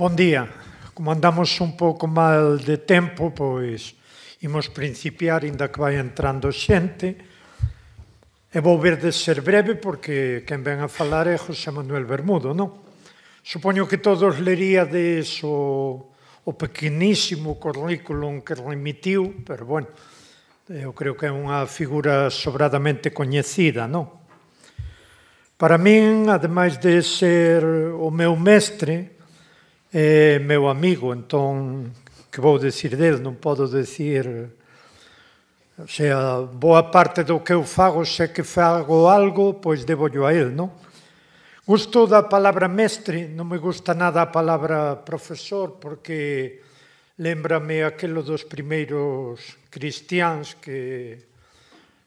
Bon día. Como andamos un pouco mal de tempo, pois imos principiar, inda que vai entrando xente. E vou ver de ser breve, porque quen ven a falar é José Manuel Bermudo, non? Supoño que todos leríades o, o pequenísimo currículum que remitiu, pero, bueno, eu creo que é unha figura sobradamente coñecida, non? Para min, ademais de ser o meu mestre, É meu amigo, entón, que vou decir del, non podo decir... O sea, boa parte do que eu fago, se que fago algo, pois debollo a el, non? Gusto da palabra mestre, non me gusta nada a palabra profesor, porque lembrame aquilo dos primeiros cristians que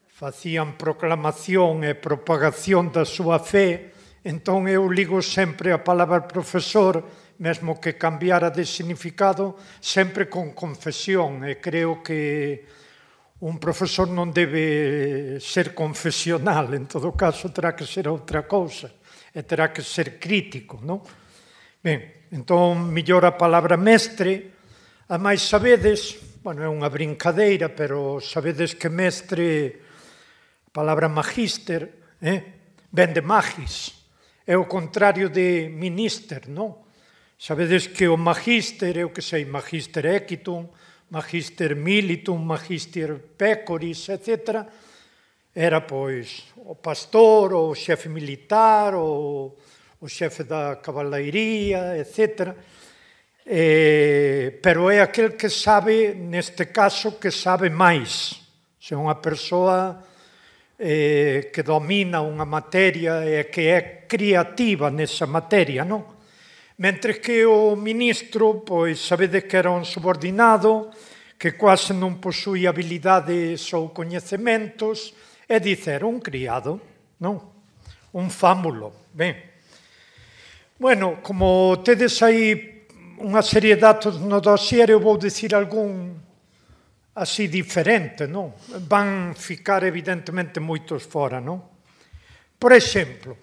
facían proclamación e propagación da súa fe, entón eu ligo sempre a palabra profesor mesmo que cambiara de significado, sempre con confesión, e creo que un profesor non debe ser confesional, en todo caso terá que ser outra cousa, e terá que ser crítico, non? Ben, entón, millor a palabra mestre, a máis sabedes, bueno, é unha brincadeira, pero sabedes que mestre, a palabra magíster, eh? ven de magis, é o contrario de minister, non? Sabedes que o magíster é o que sei, magíster equitum, magíster militum, magíster pecoris, etc. Era, pois, o pastor, o xefe militar, o, o xefe da cabalairía, etc. Eh, pero é aquel que sabe, neste caso, que sabe máis. Se unha persoa eh, que domina unha materia e que é creativa nesa materia, non? Mentre que o ministro, pois sabede que era un subordinado, que quase non posui habilidades ou coñecementos, e dicer un criado, non? Un fámulo, ben. Bueno, como tedes aí unha serie de datos no dosier, eu vou dicir algún así diferente, non? Van ficar evidentemente moitos fora, non? Por exemplo,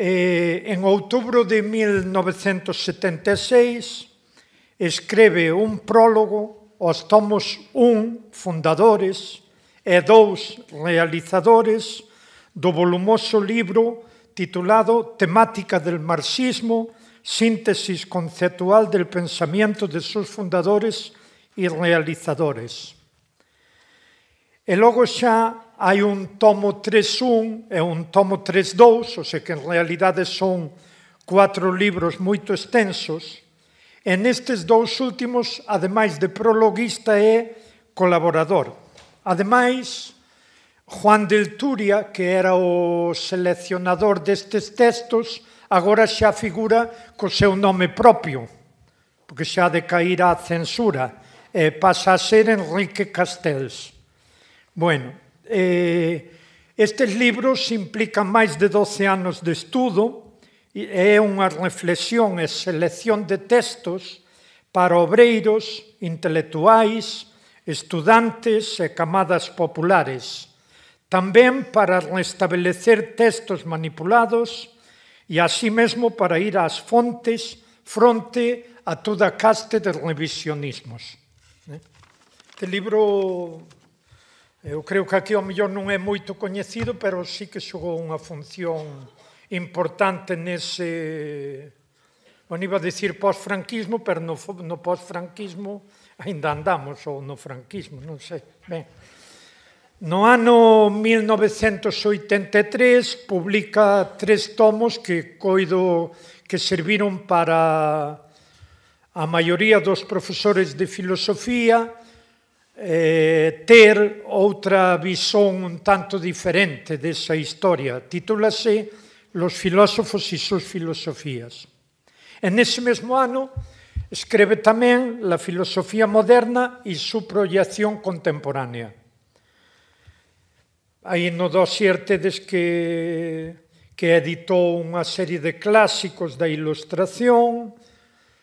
Eh, en outubro de 1976 escreve un prólogo aos tomos 1 fundadores e dous realizadores do volumoso libro titulado Temática del marxismo, síntesis conceptual del pensamiento de sus fundadores e realizadores. E logo xa hai un tomo 3.1 e un tomo 3.2, o sea que en realidade son cuatro libros moito extensos, e nestes dous últimos, ademais de prologuista, é colaborador. Ademais, Juan del Turia, que era o seleccionador destes textos, agora xa figura co seu nome propio, porque xa decaíra a censura, e pasa a ser Enrique Castells. Bueno, Eh, estes libros implican máis de 12 anos de estudo e é unha reflexión e selección de textos para obreiros, intelectuais, estudantes e camadas populares, tamén para restabelecer textos manipulados e así mesmo para ir ás fontes fronte a toda caste de revisionismos. Eh, este libro Eu creo que aquí o mellor non é moito coñecido, pero sí que xogou unha función importante nese... Bueno, iba a dicir post-franquismo, pero no, no post-franquismo ainda andamos, ou no franquismo, non sei. Ben. No ano 1983 publica tres tomos que coido que serviron para a maioría dos profesores de filosofía, Eh, ter outra visón un tanto diferente desa historia. Titúlase Los filósofos e sus filosofías. En ese mesmo ano escribe tamén La filosofía moderna e su proyección contemporánea. Aí no dosier tedes que, que editou unha serie de clásicos da ilustración.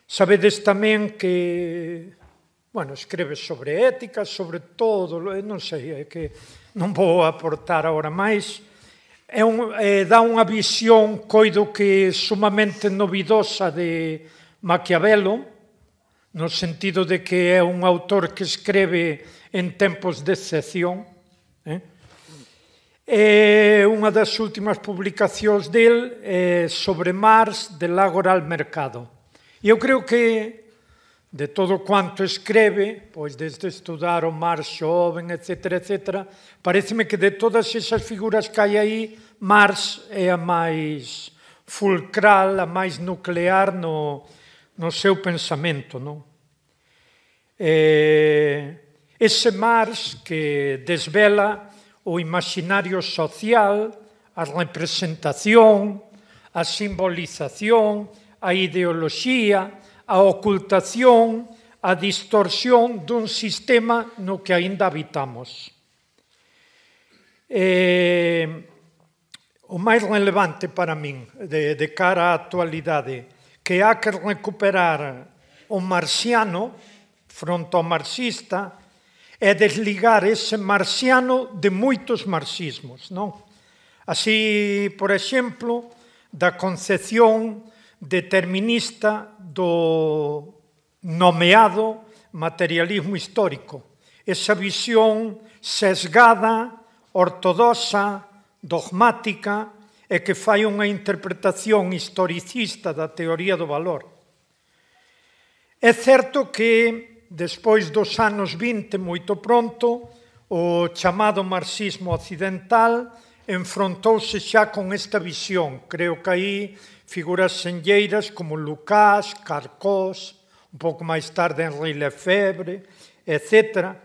Sabedes tamén que bueno, escreve sobre ética, sobre todo, non sei, é que non vou aportar agora máis, é un, é, dá unha visión, coido que sumamente novidosa de Maquiavelo, no sentido de que é un autor que escreve en tempos de excepción, eh? É unha das últimas publicacións del é eh, sobre Mars, del Ágora al Mercado. E eu creo que de todo cuanto escribe, pois desde estudar o mar xoven, etc., etc., pareceme que de todas esas figuras que hai aí, Marx é a máis fulcral, a máis nuclear no, no seu pensamento. Non? E, eh, ese Marx que desvela o imaginario social, a representación, a simbolización, a ideoloxía, a ocultación, a distorsión dun sistema no que aínda habitamos. Eh, o máis relevante para min de, de cara á actualidade que há que recuperar o marxiano fronte ao marxista é desligar ese marxiano de moitos marxismos, non? Así, por exemplo, da concepción determinista do nomeado materialismo histórico, esa visión sesgada, ortodoxa, dogmática e que fai unha interpretación historicista da teoría do valor. É certo que, despois dos anos 20, moito pronto, o chamado marxismo occidental enfrontouse xa con esta visión. Creo que aí figuras senlleiras como Lucas, Carcós, un pouco máis tarde Henri Lefebvre, etc.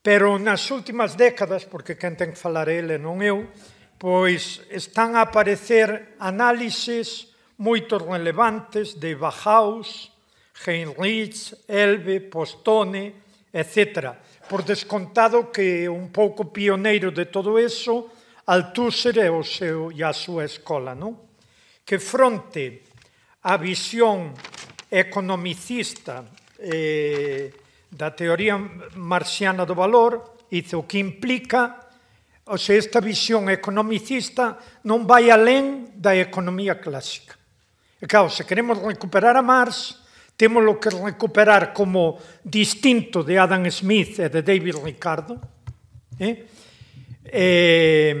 Pero nas últimas décadas, porque quen ten que falar é ele non eu, pois están a aparecer análises moito relevantes de Bauhaus, Heinrich, Elbe, Postone, etc. Por descontado que un pouco pioneiro de todo eso Althusser é o seu, e a súa escola, non? Que fronte a visión economicista eh, da teoría marxiana do valor, dice o que implica, ou seja, esta visión economicista non vai alén da economía clásica. E claro, se queremos recuperar a Marx, temos o que recuperar como distinto de Adam Smith e de David Ricardo, eh? eh,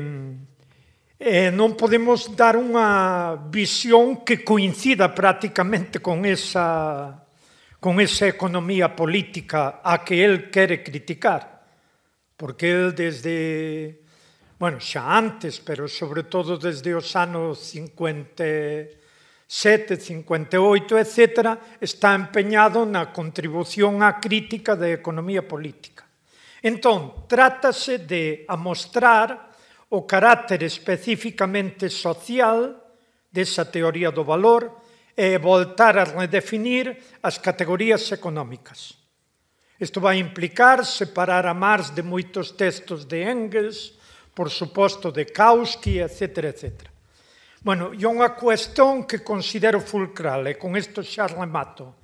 eh, non podemos dar unha visión que coincida prácticamente con esa con esa economía política a que el quere criticar. Porque él desde, bueno, xa antes, pero sobre todo desde os anos 57, 58, etc., está empeñado na contribución á crítica da economía política. Entón, trátase de amostrar o carácter especificamente social desa teoría do valor e voltar a redefinir as categorías económicas. Isto vai implicar separar a Marx de moitos textos de Engels, por suposto de Kautsky, etc. etc. Bueno, e unha cuestión que considero fulcral, e con isto xa remato,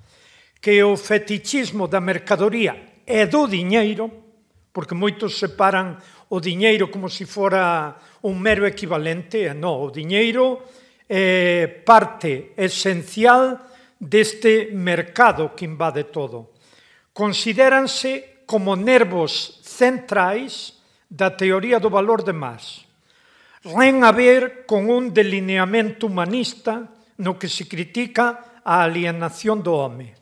que o fetichismo da mercadoría e do diñeiro porque moitos separan o diñeiro como se si fora un mero equivalente, non, o diñeiro é eh, parte esencial deste mercado que invade todo. Consideranse como nervos centrais da teoría do valor de Marx. Ren a ver con un delineamento humanista no que se critica a alienación do home,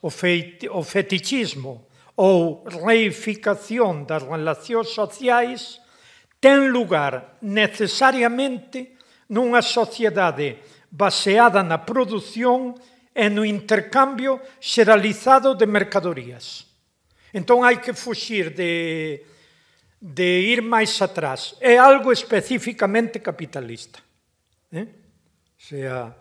o, feit, o fetichismo, ou reificación das relacións sociais ten lugar necesariamente nunha sociedade baseada na produción e no intercambio xeralizado de mercadorías. Entón hai que fuxir de, de ir máis atrás. É algo especificamente capitalista. Eh? O sea,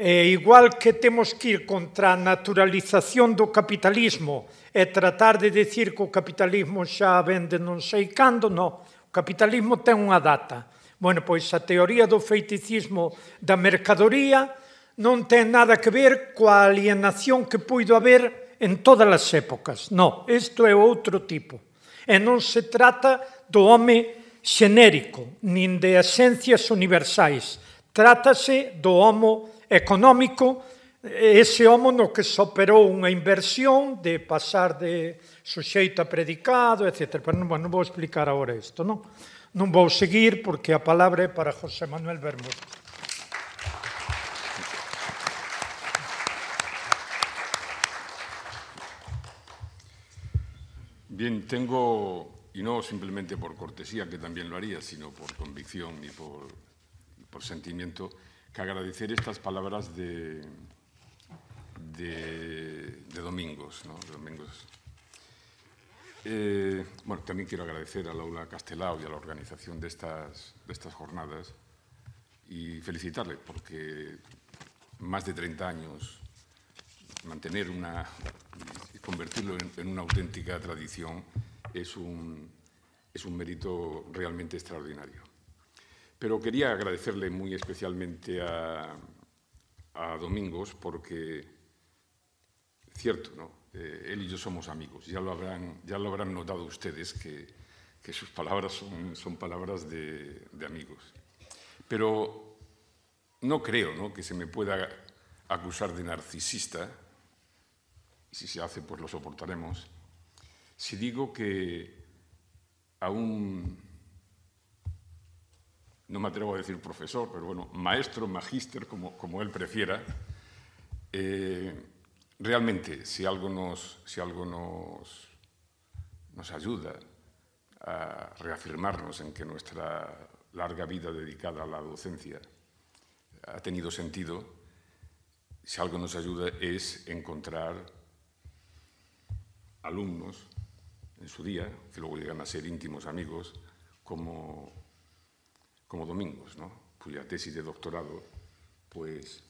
E igual que temos que ir contra a naturalización do capitalismo e tratar de decir que o capitalismo xa vende non sei cando, non. O capitalismo ten unha data. Bueno, pois a teoría do feiticismo da mercadoría non ten nada que ver coa alienación que puido haber en todas as épocas. Non, isto é outro tipo. E non se trata do home xenérico, nin de esencias universais. Trátase do homo xenérico económico, ese homo no que superou unha inversión de pasar de suxeito a predicado, etc. Pero non, non vou explicar agora isto, non? Non vou seguir porque a palabra é para José Manuel Bermúdez. Bien, tengo, y no simplemente por cortesía, que también lo haría, sino por convicción y por, y por sentimiento, que agradecer estas palabras de, de, Domingos. Domingos. Eh, bueno, también quiero agradecer a Laura Castelao y a la organización de estas, de estas jornadas y felicitarle porque más de 30 años mantener una convertirlo en, en, una auténtica tradición es un, es un mérito realmente extraordinario. Pero quería agradecerle muy especialmente a, Domingos porque, cierto, eh, él y yo somos amigos. Ya lo habrán, ya lo habrán notado ustedes que, sus palabras son, palabras de, amigos. Pero no creo que se me pueda acusar de narcisista, y si se hace pues lo soportaremos, si digo que aún no me atrevo a decir profesor, pero bueno, maestro, magíster, como, como él prefiera, eh, realmente, si algo nos, si algo nos, nos ayuda a reafirmarnos en que nuestra larga vida dedicada a la docencia ha tenido sentido, si algo nos ayuda es encontrar alumnos en su día, que luego llegan a ser íntimos amigos, como como Domingos, ¿no? cuya pues tesis de doctorado, pues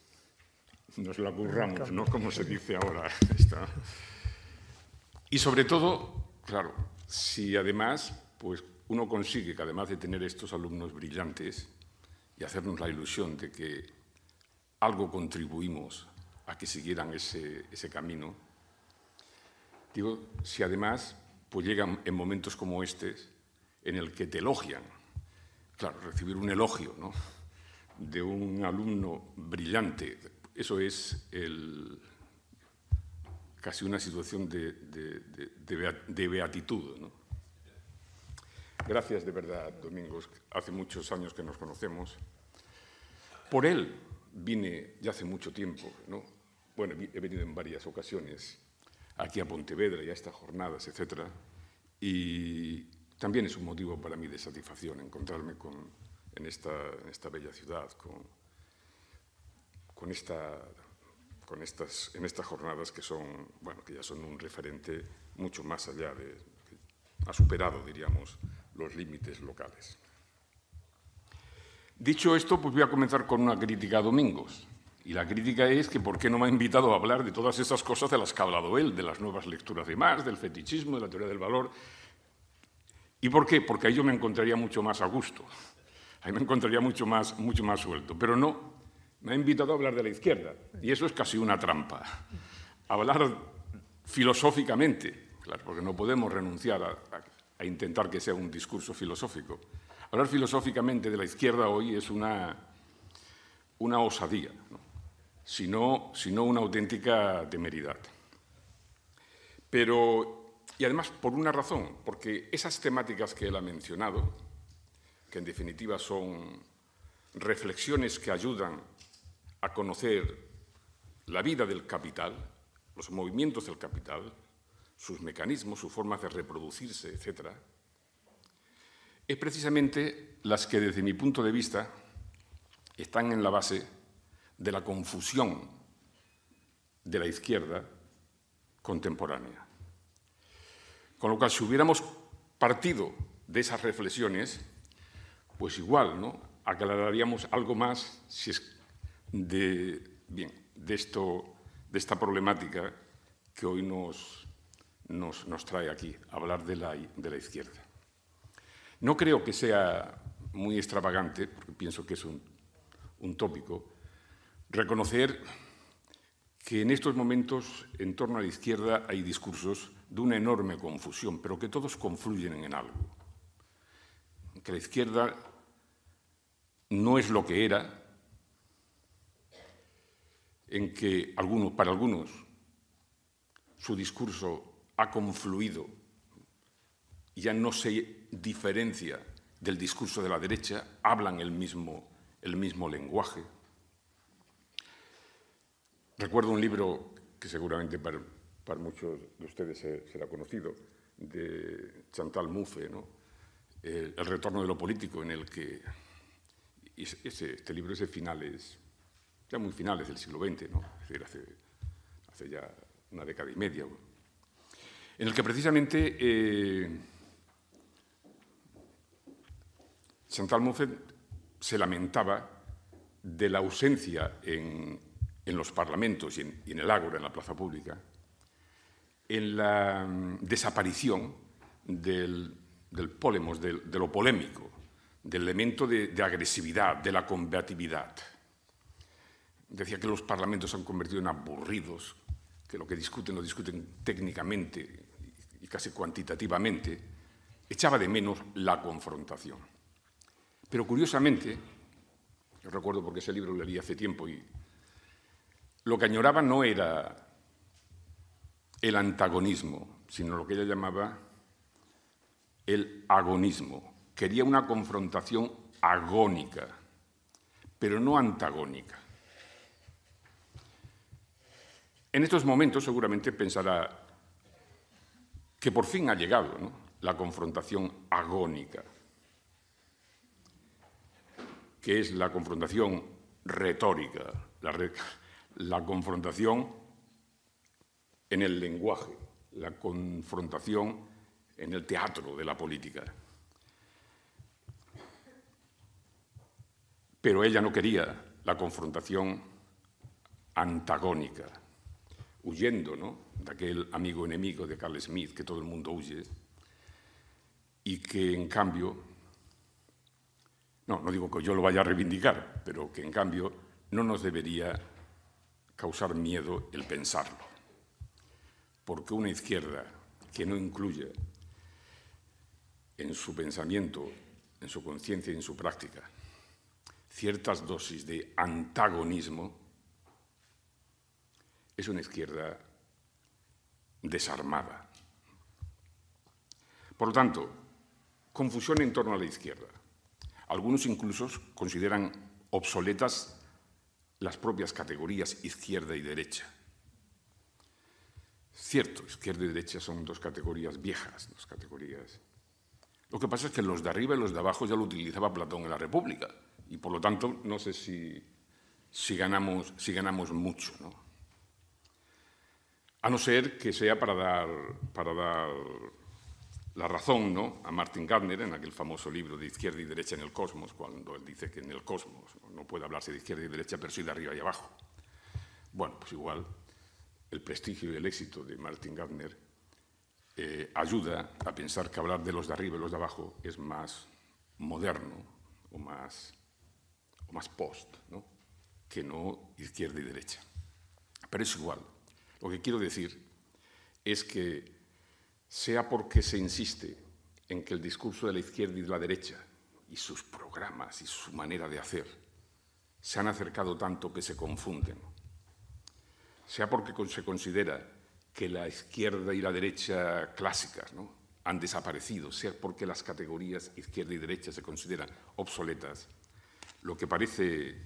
nos la curramos, ¿no? Como se dice ahora. Y sobre todo, claro, si además, pues uno consigue que además de tener estos alumnos brillantes y hacernos la ilusión de que algo contribuimos a que siguieran ese, camino, digo, si además pues llegan en momentos como este en el que te elogian claro, recibir un elogio ¿no? de un alumno brillante, eso es casi una situación de, beatitud. ¿no? Gracias de verdad, Domingos. Hace muchos años que nos conocemos. Por él vine ya hace mucho tiempo. ¿no? Bueno, he venido en varias ocasiones aquí a Pontevedra y a estas jornadas, etc. Y también es un motivo para mí de satisfacción encontrarme en, esta, bella ciudad, en estas jornadas que son, bueno, que ya son un referente mucho más allá de, ha superado, diríamos, los límites locales. Dicho esto, pues voy a comenzar con una crítica a Domingos. Y la crítica es que por qué no me ha invitado a hablar de todas esas cosas de las que ha hablado él, de las nuevas lecturas de Marx, del fetichismo, de la teoría del valor, ¿Y por qué? Porque ahí yo me encontraría mucho más a gusto, ahí me encontraría mucho más, mucho más suelto. Pero no, me ha invitado a hablar de la izquierda, y eso es casi una trampa. Hablar filosóficamente, claro, porque no podemos renunciar a, intentar que sea un discurso filosófico. Hablar filosóficamente de la izquierda hoy es una, una osadía, ¿no? sino, sino una auténtica temeridad. Pero y además por una razón, porque esas temáticas que él ha mencionado, que en definitiva son reflexiones que ayudan a conocer la vida del capital, los movimientos del capital, sus mecanismos, sus formas de reproducirse, etc., es precisamente las que desde mi punto de vista están en la base de la confusión de la izquierda contemporánea. Con lo cual, si hubiéramos partido de esas reflexiones, pues igual, ¿no? Aclararíamos algo más de, bien, de esta problemática que hoy nos, nos, trae aquí, hablar de la, de la izquierda. No creo que sea muy extravagante, porque pienso que es un, un, tópico, reconocer que en estos momentos en torno a la izquierda hay discursos de una enorme confusión, pero que todos confluyen en algo. Que la izquierda no es lo que era, en que algunos, para algunos su discurso ha confluido, ya no se diferencia del discurso de la derecha, hablan el mismo, el mismo lenguaje. Recuerdo un libro que seguramente para, muchos de ustedes eh, será conocido, de Chantal Mouffe, el, retorno de lo político, en el que este libro es de finales, ya muy finales del siglo XX, hace, ya una década y media, en el que precisamente eh, Chantal Mouffe se lamentaba de la ausencia en, los parlamentos y en, y en el ágora, en la plaza pública, en la mm, desaparición del, del polemos, de, lo polémico, del elemento de, agresividad, de la combatividad. Decía que los parlamentos se han convertido en aburridos, que lo que discuten lo discuten técnicamente y casi cuantitativamente. Echaba de menos la confrontación. Pero curiosamente, recuerdo porque ese libro lo leí hace tiempo y lo que añoraba no era el antagonismo, sino lo que ella llamaba el agonismo. Quería una confrontación agónica, pero no antagónica. En estos momentos seguramente pensará que por fin ha llegado la confrontación agónica, que es la confrontación retórica, la, la confrontación en el lenguaje, la confrontación en el teatro de la política. Pero ella no quería la confrontación antagónica, huyendo de aquel amigo enemigo de Carl Smith que todo el mundo huye y que en cambio, no, no digo que yo lo vaya a reivindicar, pero que en cambio no nos debería causar miedo el pensarlo porque una izquierda que no incluye en su pensamiento, en su conciencia y en su práctica ciertas dosis de antagonismo, es una izquierda desarmada. Por lo tanto, confusión en torno a la izquierda. Algunos incluso consideran obsoletas las propias categorías izquierda y derecha Cierto, izquierda y derecha son dos categorías viejas, dos categorías. Lo que pasa es que los de arriba y los de abajo ya lo utilizaba Platón en la República, y por lo tanto no sé si, ganamos, mucho, A no ser que sea para dar, para dar la razón a Martin Gardner en aquel famoso libro de izquierda y derecha en el cosmos, cuando él dice que en el cosmos no puede hablarse de izquierda y derecha, pero sí de arriba y abajo. Bueno, pues igual el prestigio y el éxito de Martin Gardner eh, ayuda a pensar que hablar de los de arriba y los de abajo es más moderno o más, o más post que no izquierda y derecha. Pero es igual. Lo que quiero decir es que sea porque se insiste en que el discurso de la izquierda y de la derecha y sus programas y su manera de hacer se han acercado tanto que se confunden sea porque se considera que la izquierda y la derecha clásicas han desaparecido, sea porque las categorías izquierda y derecha se consideran obsoletas, lo que parece,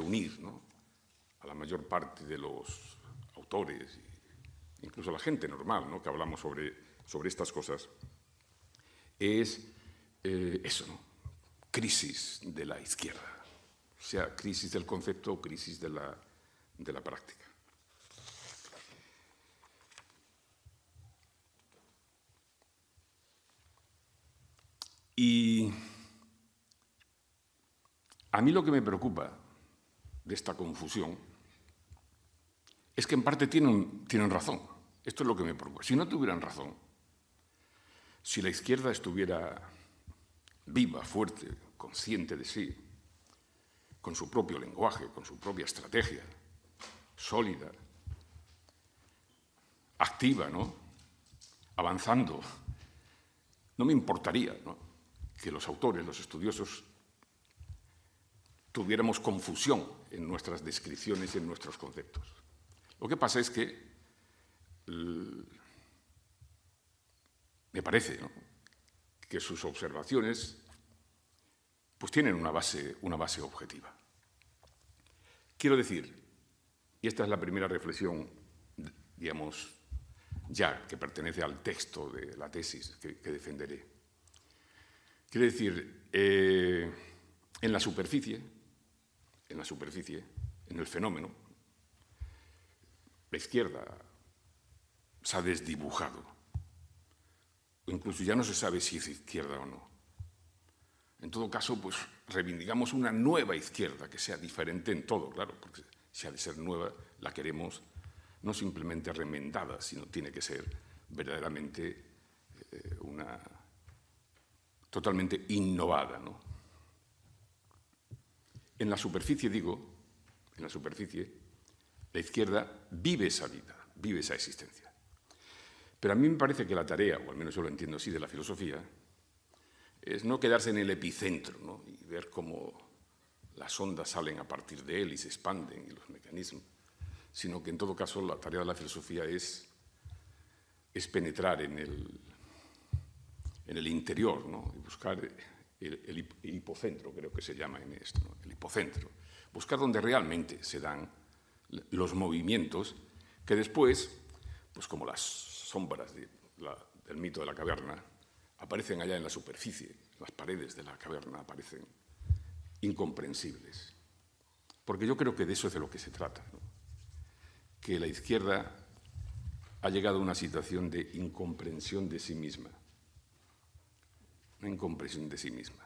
unir a la mayor parte de los autores, incluso a la gente normal ¿no? que hablamos sobre, estas cosas, es eh, eso, ¿no? crisis de la izquierda, sea, crisis del concepto o crisis de la práctica. Y a mí lo que me preocupa de esta confusión es que en parte tienen, tienen razón. Esto es lo que me preocupa. Si no tuvieran razón, si la izquierda estuviera viva, fuerte, consciente de sí, con su propio lenguaje, con su propia estrategia, sólida, activa, ¿no? Avanzando. No me importaría, ¿no? que los autores, los estudiosos, tuviéramos confusión en nuestras descripciones, y en nuestros conceptos. Lo que pasa es que, me parece, que sus observaciones pues tienen una base, una base objetiva. Quiero decir, y esta es la primera reflexión, digamos, ya que pertenece al texto de la tesis que defenderé, Quiere decir, eh, en la superficie, en la superficie, en el fenómeno, la izquierda se ha desdibujado. Incluso ya no se sabe si es izquierda o no. En todo caso, pues reivindicamos una nueva izquierda que sea diferente en todo, claro, porque si ha de ser nueva, la queremos no simplemente remendada, sino tiene que ser verdaderamente eh, una totalmente innovada. ¿no? En la superficie, digo, en la superficie, la izquierda vive esa vida, vive esa existencia. Pero a mí me parece que la tarea, o al menos yo lo entiendo así, de la filosofía, es no quedarse en el epicentro ¿no? y ver cómo las ondas salen a partir de él y se expanden y los mecanismos, sino que en todo caso la tarea de la filosofía es, es penetrar en el, en el interior, y buscar el, hipocentro, creo que se llama en esto, el hipocentro. Buscar donde realmente se dan los movimientos que después, pues como las sombras del mito de la caverna, aparecen allá en la superficie, las paredes de la caverna aparecen incomprensibles. Porque yo creo que de eso es de lo que se trata, que la izquierda ha llegado a una situación de incomprensión de sí misma en comprensión de sí misma.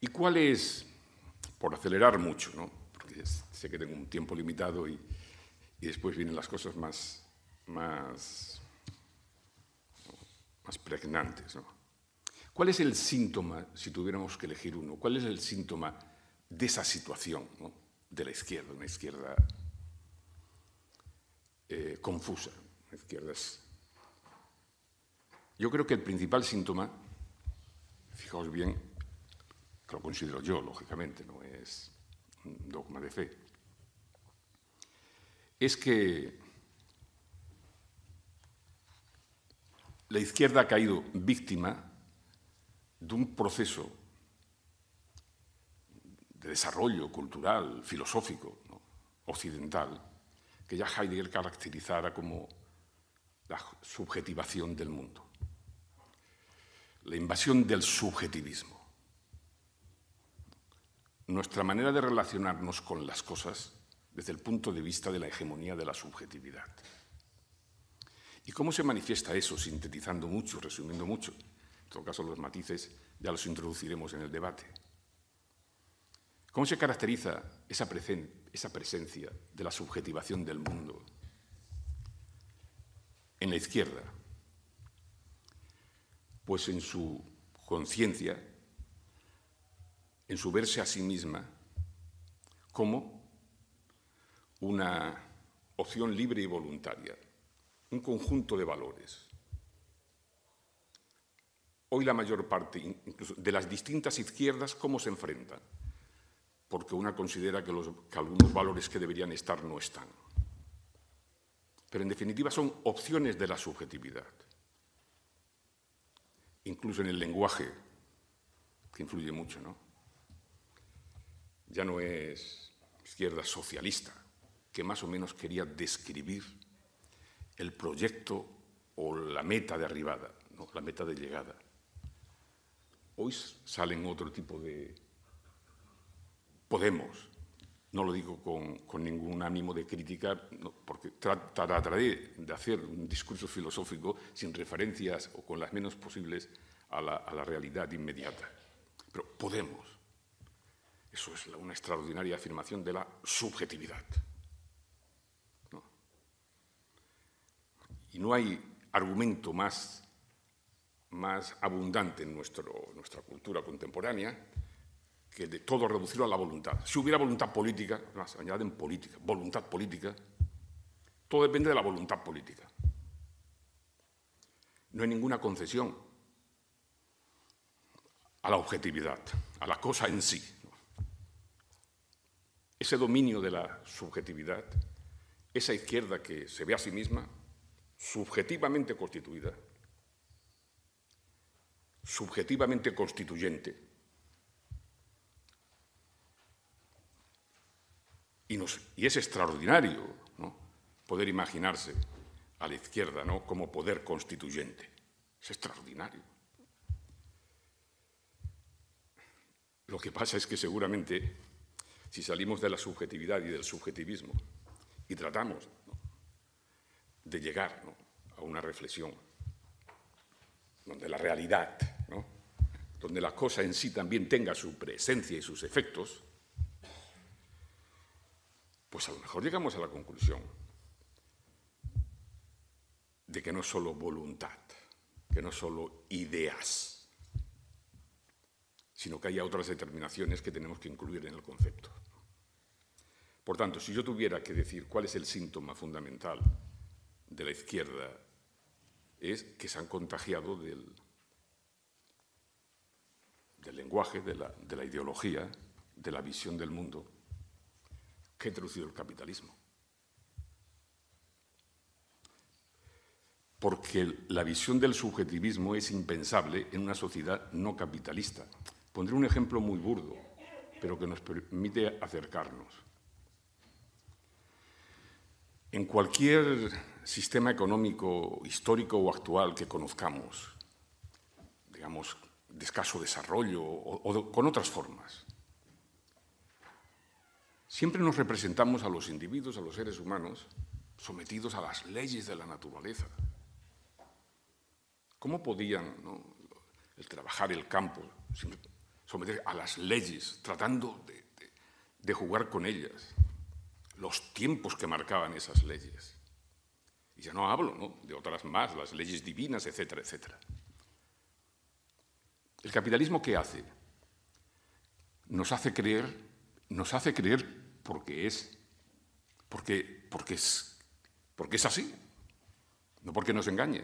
¿Y cuál es, por acelerar mucho, porque sé que tengo un tiempo limitado y, y después vienen las cosas más, más, más pregnantes, ¿no? ¿Cuál es el síntoma, si tuviéramos que elegir uno, cuál es el síntoma de esa situación? ¿no? de la izquierda, una izquierda eh, confusa, Yo creo que el principal síntoma, fijaos bien, que lo considero yo, lógicamente, no es un dogma de fe, es que la izquierda ha caído víctima de un proceso de desarrollo cultural, filosófico, occidental, que ya Heidegger caracterizara como la subjetivación del mundo, la invasión del subjetivismo. Nuestra manera de relacionarnos con las cosas desde el punto de vista de la hegemonía de la subjetividad. ¿Y cómo se manifiesta eso? Sintetizando mucho, resumiendo mucho. En todo caso, los matices ya los introduciremos en el debate. ¿Cómo se caracteriza esa, presencia de la subjetivación del mundo en la izquierda? Pues en su conciencia, en su verse a sí misma como una opción libre y voluntaria, un conjunto de valores. Hoy la mayor parte incluso, de las distintas izquierdas, ¿cómo se enfrentan? porque una considera que, algunos valores que deberían estar no están. Pero en definitiva son opciones de la subjetividad, incluso en el lenguaje, que influye mucho, ¿no? Ya no es izquierda socialista, que más o menos quería describir el proyecto o la meta de arribada, la meta de llegada. Hoy salen otro tipo de Podemos, no lo digo con, ningún ánimo de crítica, porque trataré de hacer un discurso filosófico sin referencias o con las menos posibles a la, realidad inmediata. Pero Podemos, eso es una extraordinaria afirmación de la subjetividad. Y no hay argumento más, más abundante en nuestra cultura contemporánea que de todo reducirlo a la voluntad. Si hubiera voluntad política, más añaden política, voluntad política, todo depende de la voluntad política. No hay ninguna concesión a la objetividad, a la cosa en sí. Ese dominio de la subjetividad, esa izquierda que se ve a sí misma subjetivamente constituida, subjetivamente constituyente, Y, es extraordinario poder imaginarse a la izquierda como poder constituyente. Es extraordinario. Lo que pasa es que seguramente si salimos de la subjetividad y del subjetivismo y tratamos de llegar a una reflexión donde la realidad, donde la cosa en sí también tenga su presencia y sus efectos, pues a lo mejor llegamos a la conclusión de que no es solo voluntad, que no es solo ideas, sino que haya otras determinaciones que tenemos que incluir en el concepto. Por tanto, si yo tuviera que decir cuál es el síntoma fundamental de la izquierda, es que se han contagiado del, lenguaje, de la ideología, de la visión del mundo que traducido el capitalismo. Porque la visión del subjetivismo es impensable en una sociedad no capitalista. Pondré un ejemplo muy burdo, pero que nos permite acercarnos. En cualquier sistema económico histórico o actual que conozcamos, digamos, de escaso desarrollo o con otras formas, Siempre nos representamos a los individuos, a los seres humanos, sometidos a las leyes de la naturaleza. ¿Cómo podían el trabajar el campo someterse a las leyes, tratando de, jugar con ellas, los tiempos que marcaban esas leyes? Y ya no hablo de otras más, las leyes divinas, etcétera, etcétera. ¿El capitalismo qué hace? Nos hace creer, nos hace creer porque es, porque, porque es, porque es así, no porque nos engañe,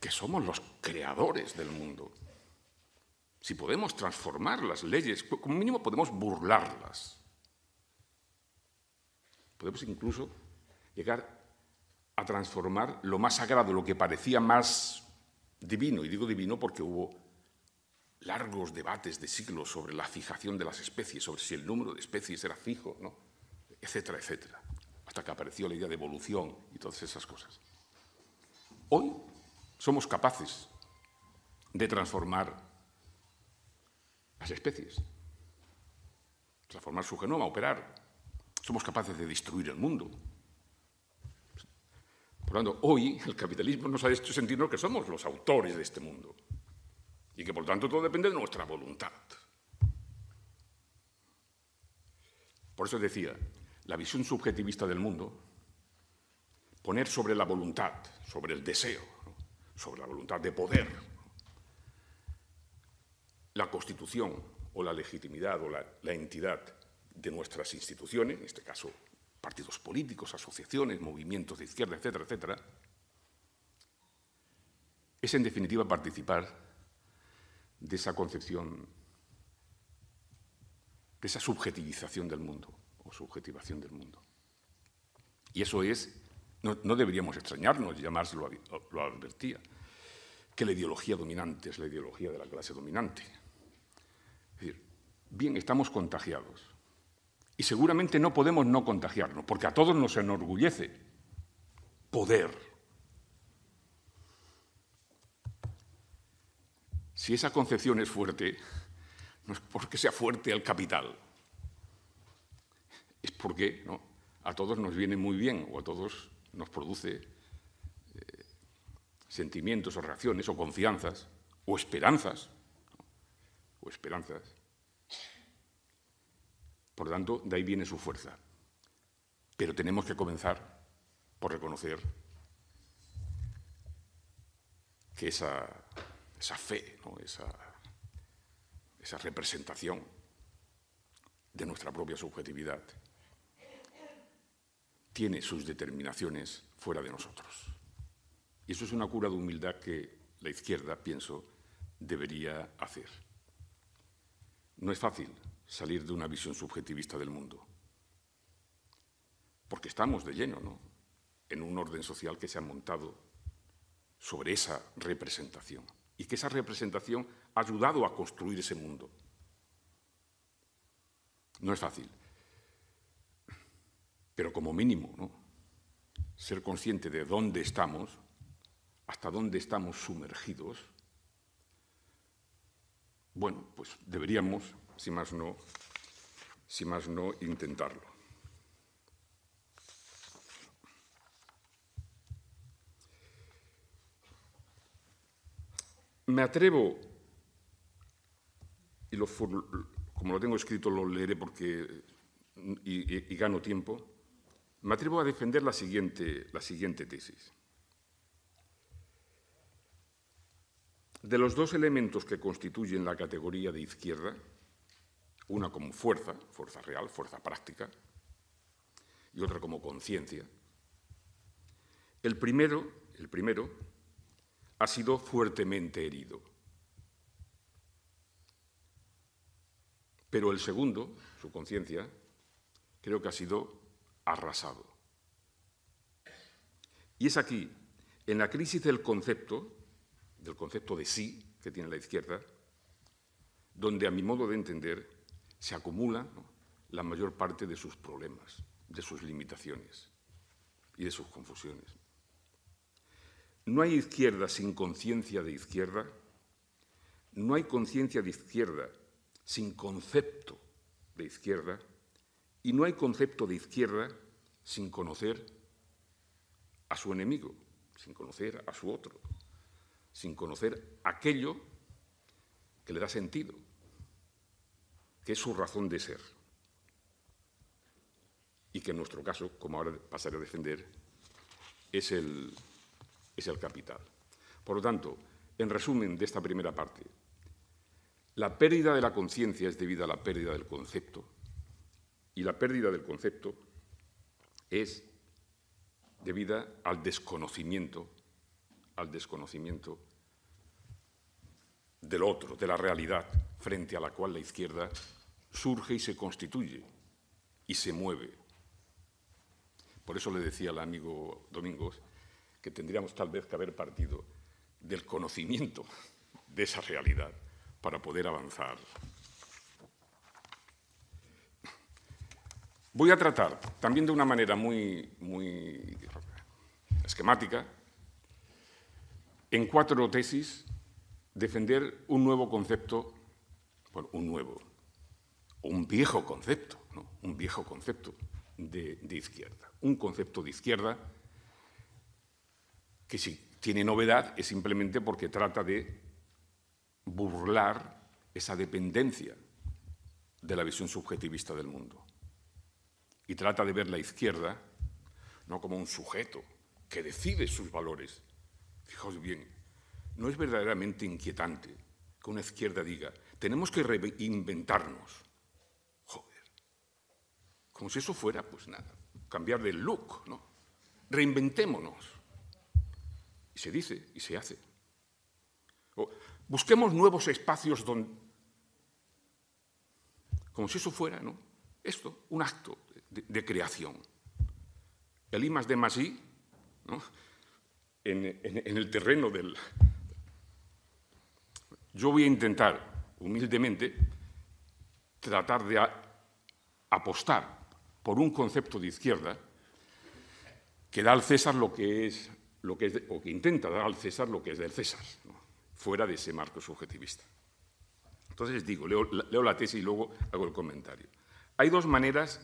que somos los creadores del mundo. Si podemos transformar las leyes, como mínimo podemos burlarlas. Podemos incluso llegar a transformar lo más sagrado, lo que parecía más divino, y digo divino porque hubo largos debates de siglos sobre la fijación de las especies, sobre si el número de especies era fijo, etcétera, etcétera, hasta que apareció la idea de evolución y todas esas cosas. Hoy somos capaces de transformar las especies, transformar su genoma, operar. Somos capaces de destruir el mundo. Por lo tanto, hoy el capitalismo nos ha hecho sentirnos que somos los autores de este mundo y que por tanto todo depende de nuestra voluntad. Por eso decía, la visión subjetivista del mundo, poner sobre la voluntad, sobre el deseo, sobre la voluntad de poder, la constitución o la legitimidad o la, la entidad de nuestras instituciones, en este caso partidos políticos, asociaciones, movimientos de izquierda, etcétera, etcétera, es en definitiva participar de esa concepción, de esa subjetivización del mundo o subjetivación del mundo. Y eso es, no, deberíamos extrañarnos, ya lo, lo advertía, que la ideología dominante es la ideología de la clase dominante. Es decir, bien, estamos contagiados, y seguramente no podemos no contagiarnos, porque a todos nos enorgullece poder Si esa concepción es fuerte, no es porque sea fuerte el capital, es porque a todos nos viene muy bien o a todos nos produce eh, sentimientos o reacciones o confianzas o esperanzas. O esperanzas. Por tanto, de ahí viene su fuerza. Pero tenemos que comenzar por reconocer que esa esa fe, esa, representación de nuestra propia subjetividad, tiene sus determinaciones fuera de nosotros. Y eso es una cura de humildad que la izquierda, pienso, debería hacer. No es fácil salir de una visión subjetivista del mundo, porque estamos de lleno en un orden social que se ha montado sobre esa representación y que esa representación ha ayudado a construir ese mundo. No es fácil, pero como mínimo, ser consciente de dónde estamos, hasta dónde estamos sumergidos, bueno, pues deberíamos, si más no, si más no, intentarlo. me atrevo, y como lo tengo escrito lo leeré porque, y, gano tiempo, me atrevo a defender la siguiente, la siguiente tesis. De los dos elementos que constituyen la categoría de izquierda, una como fuerza, fuerza real, fuerza práctica, y otra como conciencia, el primero, el primero ha sido fuertemente herido. Pero el segundo, su conciencia, creo que ha sido arrasado. Y es aquí, en la crisis del concepto, del concepto de sí que tiene la izquierda, donde a mi modo de entender se acumula la mayor parte de sus problemas, de sus limitaciones y de sus confusiones. No hay izquierda sin conciencia de izquierda. No hay conciencia de izquierda sin concepto de izquierda. Y no hay concepto de izquierda sin conocer a su enemigo, sin conocer a su otro, sin conocer aquello que le da sentido, que es su razón de ser. Y que en nuestro caso, como ahora pasaré a defender, es el es el capital. Por lo tanto, en resumen de esta primera parte, la pérdida de la conciencia es debida a la pérdida del concepto y la pérdida del concepto es debida al desconocimiento, al desconocimiento del otro, de la realidad frente a la cual la izquierda surge y se constituye y se mueve. Por eso le decía al amigo Domingos que tendríamos tal vez que haber partido del conocimiento de esa realidad para poder avanzar. Voy a tratar también de una manera muy, muy esquemática, en cuatro tesis, defender un nuevo concepto, bueno, un nuevo, un viejo concepto, ¿no? un viejo concepto de izquierda, un concepto de izquierda que si tiene novedad es simplemente porque trata de burlar esa dependencia de la visión subjetivista del mundo. Y trata de ver la izquierda no como un sujeto que decide sus valores. Fijaos bien, no es verdaderamente inquietante que una izquierda diga, tenemos que reinventarnos. Joder. Como si eso fuera, pues nada, cambiar de look, ¿no? Reinventémonos. Y se dice y se hace. busquemos nuevos espacios donde... Como si eso fuera, ¿no? Esto, un acto de, creación. El I más D más I, ¿no? en, el terreno del... Yo voy a intentar, humildemente, tratar de apostar por un concepto de izquierda que da al César lo que es lo que o que intenta dar al César lo que es del César, fuera de ese marco subjetivista. Entonces digo, leo la tesis y luego hago el comentario. Hay dos maneras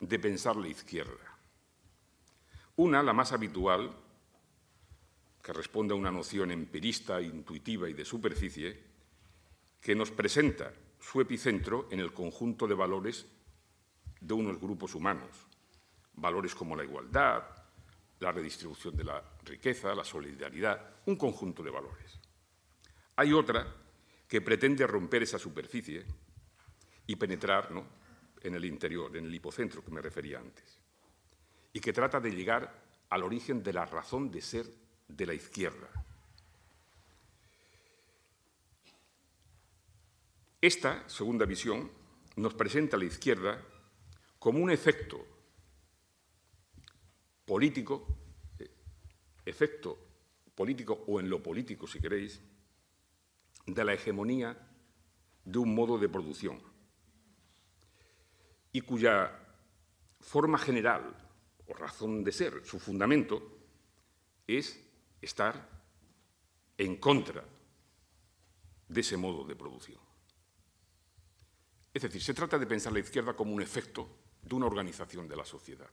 de pensar la izquierda. Una, la más habitual, que responde a una noción empirista, intuitiva y de superficie, que nos presenta su epicentro en el conjunto de valores de unos grupos humanos. Valores como la igualdad, la redistribución de la riqueza, la solidaridad, un conjunto de valores. Hay otra que pretende romper esa superficie y penetrar en el interior, en el hipocentro que me refería antes, y que trata de llegar al origen de la razón de ser de la izquierda. Esta segunda visión nos presenta a la izquierda como un efecto político, eh, efecto político o en lo político, si queréis, de la hegemonía de un modo de producción y cuya forma general o razón de ser, su fundamento, es estar en contra de ese modo de producción. Es decir, se trata de pensar la izquierda como un efecto de una organización de la sociedad.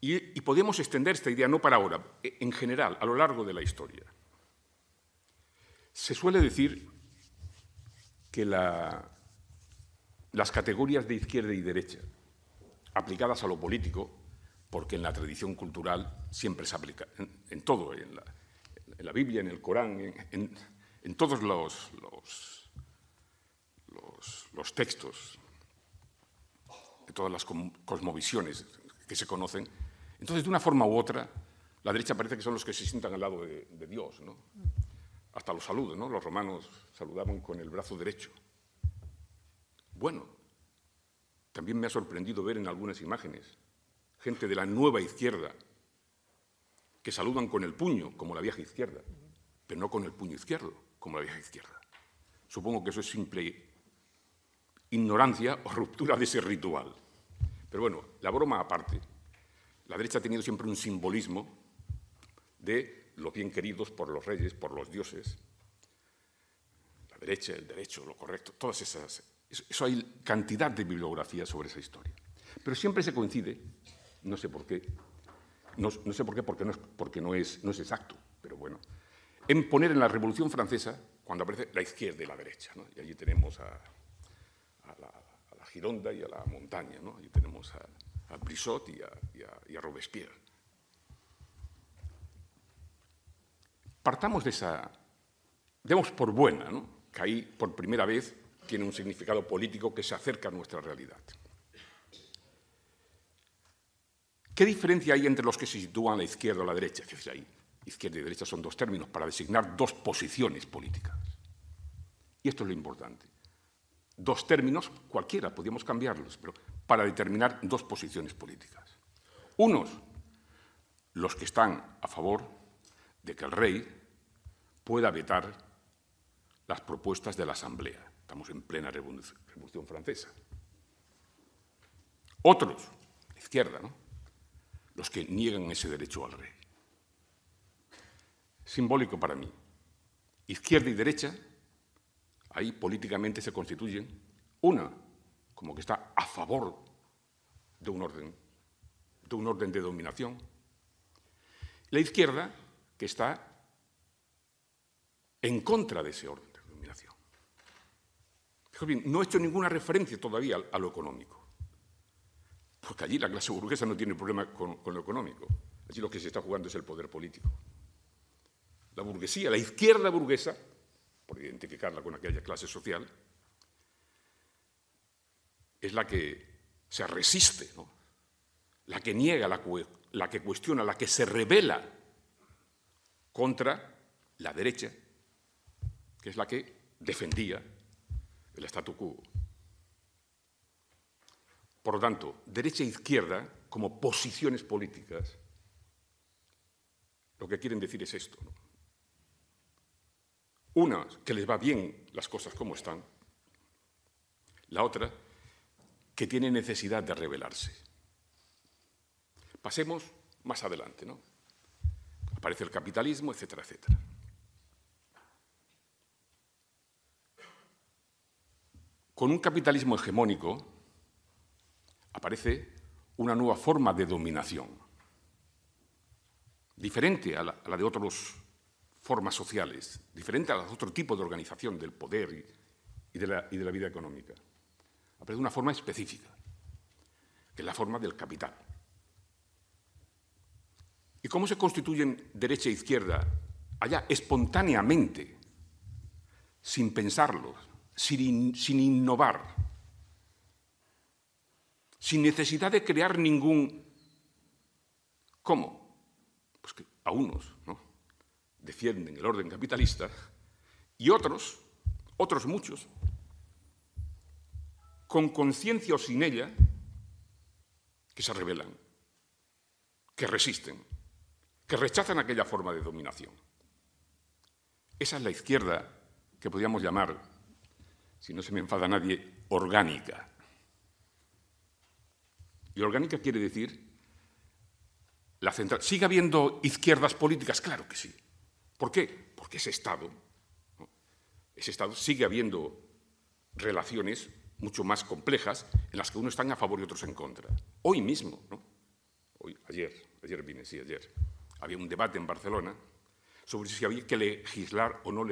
Y, podemos extender esta idea no para ahora, e, en general, a lo largo de la historia. Se suele decir que las categorías de izquierda y derecha, aplicadas a lo político, porque en la tradición cultural siempre se aplica, en, todo, en la, Biblia, en el Corán, en, todos los, los textos, de todas las cosmovisiones que se conocen, entonces, de una forma u otra, la derecha parece que son los que se sientan al lado de, Dios, ¿no? Hasta los saludos, ¿no? Los romanos saludaban con el brazo derecho. Bueno, también me ha sorprendido ver en algunas imágenes gente de la nueva izquierda que saludan con el puño, como la vieja izquierda, pero no con el puño izquierdo, como la vieja izquierda. Supongo que eso es simple ignorancia o ruptura de ese ritual. Pero bueno, la broma aparte la derecha ha tenido siempre un simbolismo de los bien queridos por los reyes, por los dioses. La derecha, el derecho, lo correcto, todas esas... Eso hay cantidad de bibliografía sobre esa historia. Pero siempre se coincide, no sé por qué, no, sé por qué, porque, no es, porque no, es, no es exacto, pero bueno, en poner en la Revolución Francesa, cuando aparece la izquierda y la derecha, y allí tenemos a, la, Gironda y a la montaña, ¿no? allí tenemos a, a Brissot y a, Robespierre. Partamos de esa, demos por buena, ¿no? que ahí por primera vez tiene un significado político que se acerca a nuestra realidad. ¿Qué diferencia hay entre los que se sitúan a la izquierda o a la derecha? decir, ahí, izquierda y derecha son dos términos para designar dos posiciones políticas. Y esto es lo importante. Dos términos, cualquiera, podríamos cambiarlos, pero para determinar dos posiciones políticas. Unos, los que están a favor de que el rey pueda vetar las propuestas de la Asamblea. Estamos en plena revolución, francesa. Otros, izquierda, los que niegan ese derecho al rey. Simbólico para mí. Izquierda y derecha, ahí políticamente se constituyen una como que está a favor de un orden, de un orden de dominación. La izquierda, que está en contra de ese orden de dominación. no he hecho ninguna referencia todavía a lo económico, porque allí la clase burguesa no tiene problema con, con lo económico. Allí lo que se está jugando es el poder político. La burguesía, la izquierda burguesa, por identificarla con aquella clase social, es la que se resiste, la que niega, la, que cuestiona, la que se revela contra la derecha, que es la que defendía el statu quo. Por lo tanto, derecha e izquierda, como posiciones políticas, lo que quieren decir es esto. Una, que les va bien las cosas como están. La otra, que tiene necesidad de revelarse. Pasemos más adelante, ¿no? Aparece el capitalismo, etcétera, etcétera. Con un capitalismo hegemónico aparece una nueva forma de dominación, diferente a la, de otras formas sociales, diferente a los otro tipo de organización del poder y de la vida económica. ...pero de una forma específica, que es la forma del capital. ¿Y cómo se constituyen derecha e izquierda allá espontáneamente, sin pensarlo, sin, innovar, sin necesidad de crear ningún... ¿Cómo? Pues que a unos ¿no? defienden el orden capitalista y otros, otros muchos, con conciencia o sin ella, que se rebelan, que resisten, que rechazan aquella forma de dominación. Esa es la izquierda que podríamos llamar, si no se me enfada nadie, orgánica. Y orgánica quiere decir la central. ¿Sigue habiendo izquierdas políticas? Claro que sí. ¿Por qué? Porque ese Estado, ese Estado sigue habiendo relaciones mucho más complejas, en las que unos están a favor y otros en contra. Hoy mismo, ¿no? Hoy, ayer, ayer vine, sí, ayer, había un debate en Barcelona sobre si había que legislar o no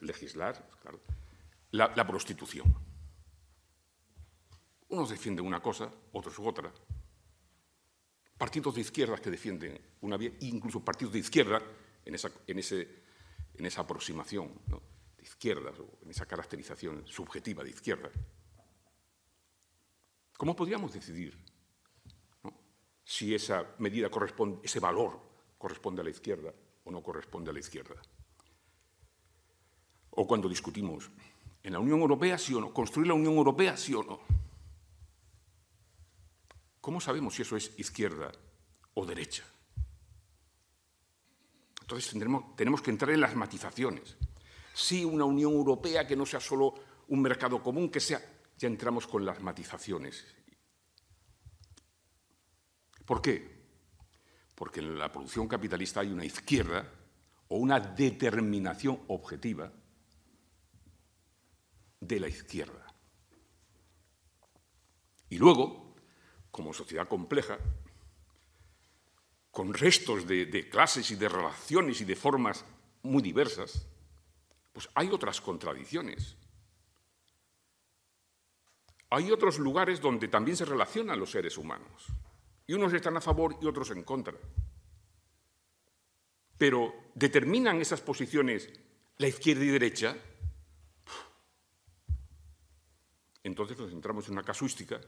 legislar la, prostitución. Unos defienden una cosa, otros otra. Partidos de izquierdas que defienden una vía, incluso partidos de izquierda en esa, en ese, en esa aproximación. ¿no? izquierdas, o en esa caracterización subjetiva de izquierda, ¿cómo podríamos decidir si esa medida corresponde, ese valor corresponde a la izquierda o no corresponde a la izquierda? O cuando discutimos, ¿en la Unión Europea sí o no? ¿Construir la Unión Europea sí o no? ¿Cómo sabemos si eso es izquierda o derecha? Entonces tenemos que entrar en las matizaciones sí una Unión Europea que no sea solo un mercado común, que sea... Ya entramos con las matizaciones. ¿Por qué? Porque en la producción capitalista hay una izquierda o una determinación objetiva de la izquierda. Y luego, como sociedad compleja, con restos de, de clases y de relaciones y de formas muy diversas, pues hay otras contradicciones. Hay otros lugares donde también se relacionan los seres humanos. Y unos están a favor y otros en contra. Pero ¿determinan esas posiciones la izquierda y derecha? Entonces nos centramos en una casuística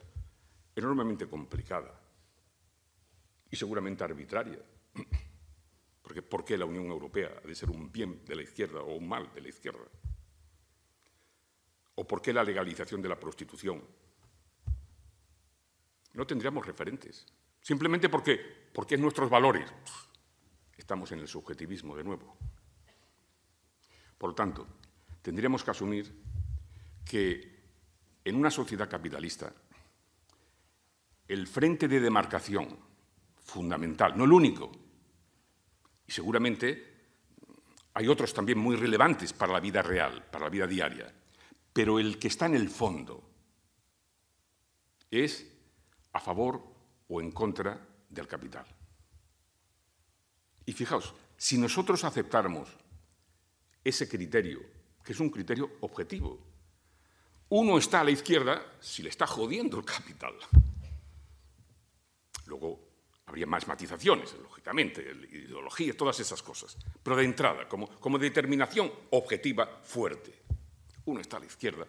enormemente complicada y seguramente arbitraria. Porque ¿por qué la Unión Europea ha de ser un bien de la izquierda o un mal de la izquierda? ¿O por qué la legalización de la prostitución? No tendríamos referentes. Simplemente porque, porque nuestros valores. Estamos en el subjetivismo de nuevo. Por lo tanto, tendríamos que asumir que en una sociedad capitalista el frente de demarcación fundamental, no el único, y seguramente hay otros también muy relevantes para la vida real, para la vida diaria. Pero el que está en el fondo es a favor o en contra del capital. Y fijaos, si nosotros aceptáramos ese criterio, que es un criterio objetivo, uno está a la izquierda si le está jodiendo el capital. Luego, Habría más matizaciones, lógicamente, ideología, todas esas cosas. Pero de entrada, como, como determinación objetiva fuerte. Uno está a la izquierda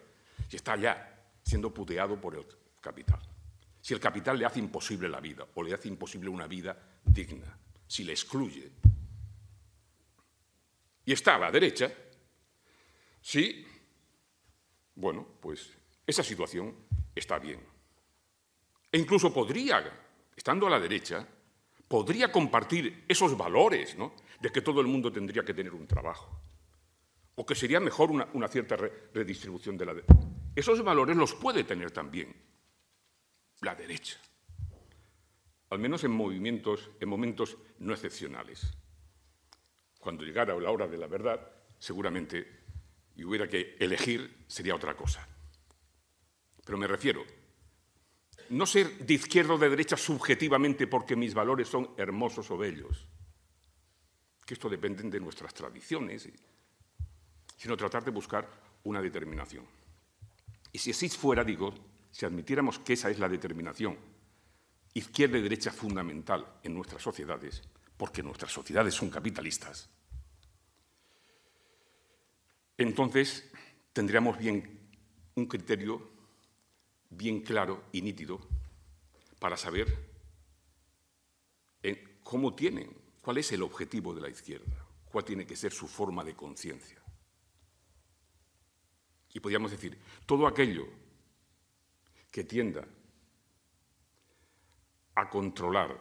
y está allá, siendo puteado por el capital. Si el capital le hace imposible la vida o le hace imposible una vida digna, si le excluye. Y está a la derecha, Sí, bueno, pues esa situación está bien. E incluso podría, estando a la derecha, podría compartir esos valores ¿no? de que todo el mundo tendría que tener un trabajo o que sería mejor una, cierta redistribución de la... esos valores los puede tener también la derecha, al menos en movimientos, en momentos no excepcionales. Cuando llegara la hora de la verdad, seguramente, y hubiera que elegir, sería otra cosa. Pero me refiero, no ser de izquierda o de derecha subjetivamente porque mis valores son hermosos o bellos, que esto depende de nuestras tradiciones, sino tratar de buscar una determinación. Y si así fuera, digo, si admitiéramos que esa es la determinación, izquierda y derecha fundamental en nuestras sociedades, porque nuestras sociedades son capitalistas, entonces tendríamos bien un criterio bien claro y nítido para saber cómo tienen, cuál es el objetivo de la izquierda, cuál tiene que ser su forma de conciencia. Y podríamos decir, todo aquello que tienda a controlar,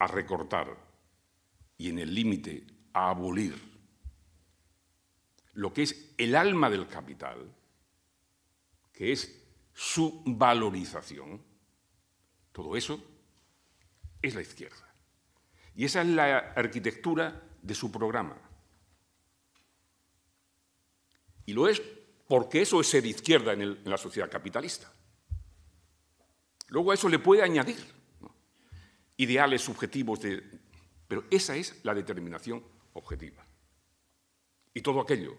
a recortar y en el límite a abolir lo que es el alma del capital, que es su valorización. Todo eso es la izquierda. Y esa es la arquitectura de su programa. Y lo es porque eso es ser izquierda en, la sociedad capitalista. Luego a eso le puede añadir ideales subjetivos, de, pero esa es la determinación objetiva. Y todo aquello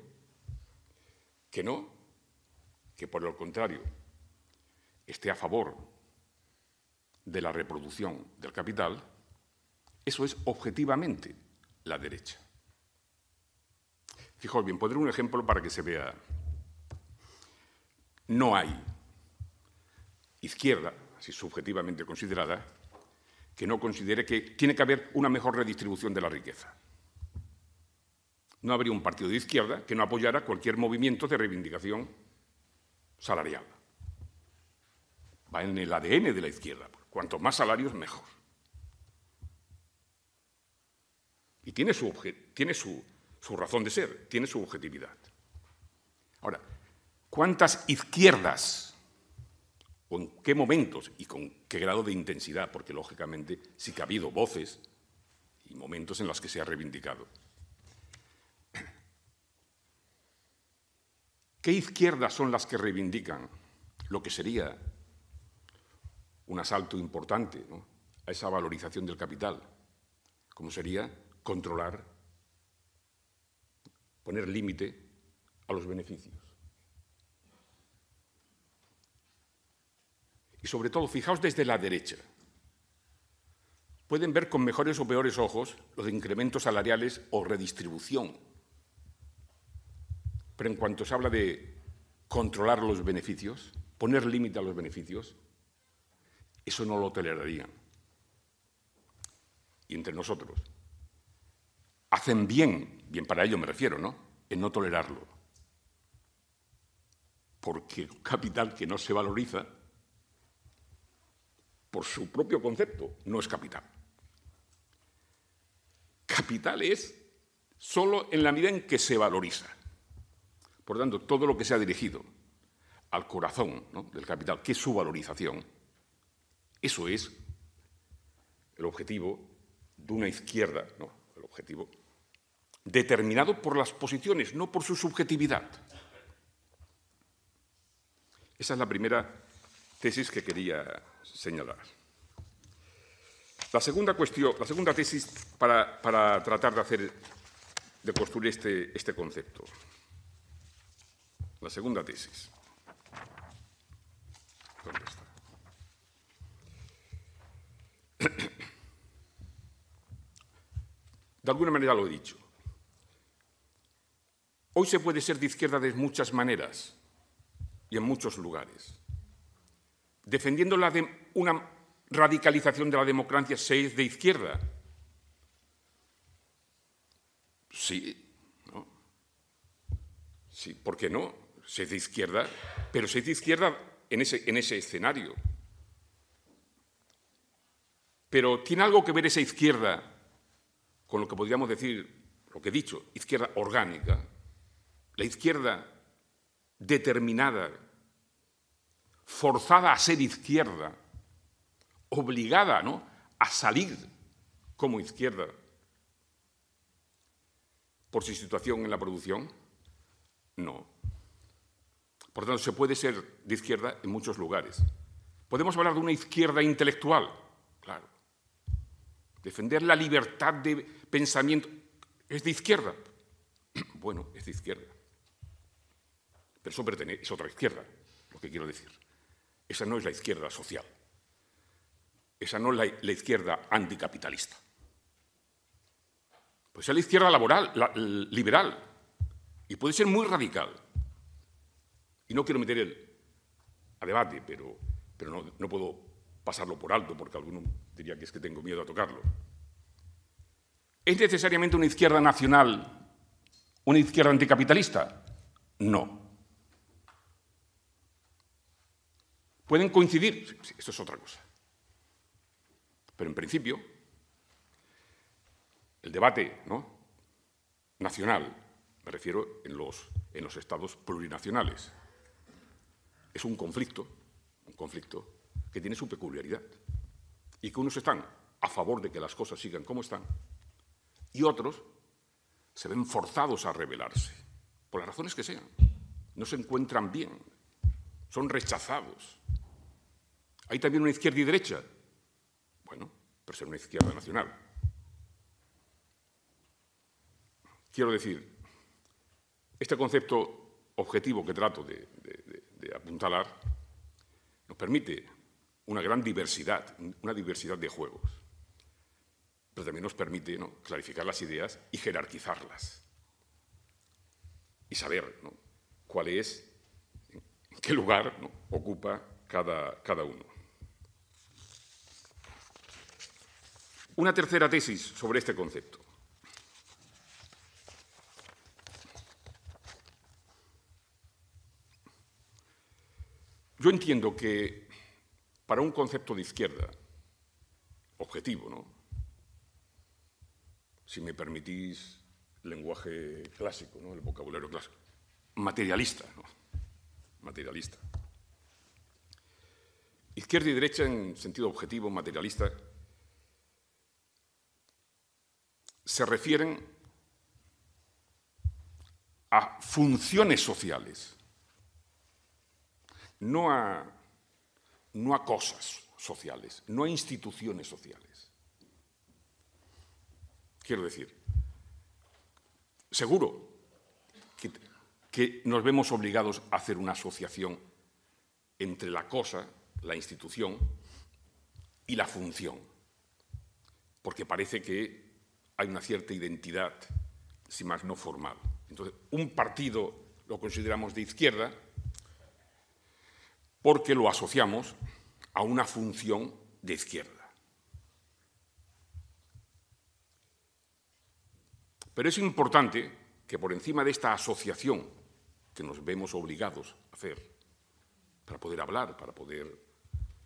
que no que por el contrario esté a favor de la reproducción del capital, eso es objetivamente la derecha. Fijo bien, pondré un ejemplo para que se vea. No hay izquierda, así subjetivamente considerada, que no considere que tiene que haber una mejor redistribución de la riqueza. No habría un partido de izquierda que no apoyara cualquier movimiento de reivindicación salarial. Va en el ADN de la izquierda. Cuanto más salarios, mejor. Y tiene su, tiene su, su razón de ser, tiene su objetividad. Ahora, ¿cuántas izquierdas o en qué momentos y con qué grado de intensidad, porque lógicamente sí que ha habido voces y momentos en los que se ha reivindicado ¿Qué izquierdas son las que reivindican lo que sería un asalto importante a esa valorización del capital? ¿Cómo sería controlar, poner límite a los beneficios. Y sobre todo, fijaos desde la derecha. Pueden ver con mejores o peores ojos los incrementos salariales o redistribución pero en cuanto se habla de controlar los beneficios, poner límite a los beneficios, eso no lo tolerarían. Y entre nosotros, hacen bien, bien para ello me refiero, ¿no? En no tolerarlo. Porque capital que no se valoriza, por su propio concepto, no es capital. Capital es solo en la medida en que se valoriza. Por tanto, todo lo que se ha dirigido al corazón del capital, que es su valorización, eso es el objetivo de una izquierda, no, el objetivo determinado por las posiciones, no por su subjetividad. Esa es la primera tesis que quería señalar. La segunda cuestión, la segunda tesis para, tratar de hacer, de construir este, este concepto. La segunda tesis. ¿Dónde De alguna manera lo he dicho. Hoy se puede ser de izquierda de muchas maneras y en muchos lugares. Defendiendo de una radicalización de la democracia se es de izquierda. Sí, ¿no? Sí, ¿por qué no? Se de izquierda, pero se dice de izquierda en ese, escenario. Pero ¿tiene algo que ver esa izquierda con lo que podríamos decir, lo que he dicho, izquierda orgánica? La izquierda determinada, forzada a ser izquierda, obligada ¿no? a salir como izquierda por su situación en la producción? No. Por tanto, se puede ser de izquierda en muchos lugares. Podemos hablar de una izquierda intelectual, claro. Defender la libertad de pensamiento es de izquierda. Bueno, es de izquierda. Pero eso pertenece, es otra izquierda, lo que quiero decir. Esa no es la izquierda social. Esa no es la, izquierda anticapitalista. Pues es la izquierda laboral, liberal. Y puede ser muy radical. Y no quiero meter el, a debate, pero, no, puedo pasarlo por alto porque alguno diría que es que tengo miedo a tocarlo. ¿Es necesariamente una izquierda nacional, una izquierda anticapitalista? No. Pueden coincidir, eso es otra cosa. Pero en principio, el debate nacional, me refiero en los estados plurinacionales, es un conflicto, un conflicto que tiene su peculiaridad y que unos están a favor de que las cosas sigan como están y otros se ven forzados a rebelarse, por las razones que sean. No se encuentran bien, son rechazados. Hay también una izquierda y derecha. Bueno, pero es una izquierda nacional. Quiero decir, este concepto objetivo que trato de, apuntalar, nos permite una gran diversidad, una diversidad de juegos, pero también nos permite clarificar las ideas y jerarquizarlas y saber cuál es, en qué lugar ocupa cada, cada uno. Una tercera tesis sobre este concepto. Yo entiendo que para un concepto de izquierda, objetivo, Si me permitís lenguaje clásico, El vocabulario clásico. Materialista, Materialista. Izquierda y derecha en sentido objetivo, materialista, se refieren a funciones sociales no a, cosas sociales, no a instituciones sociales. Quiero decir, seguro que, que nos vemos obligados a hacer una asociación entre la cosa, la institución y la función, porque parece que hay una cierta identidad, si más no formal. Entonces, un partido lo consideramos de izquierda porque lo asociamos a una función de izquierda. Pero es importante que por encima de esta asociación que nos vemos obligados a hacer para poder hablar, para poder,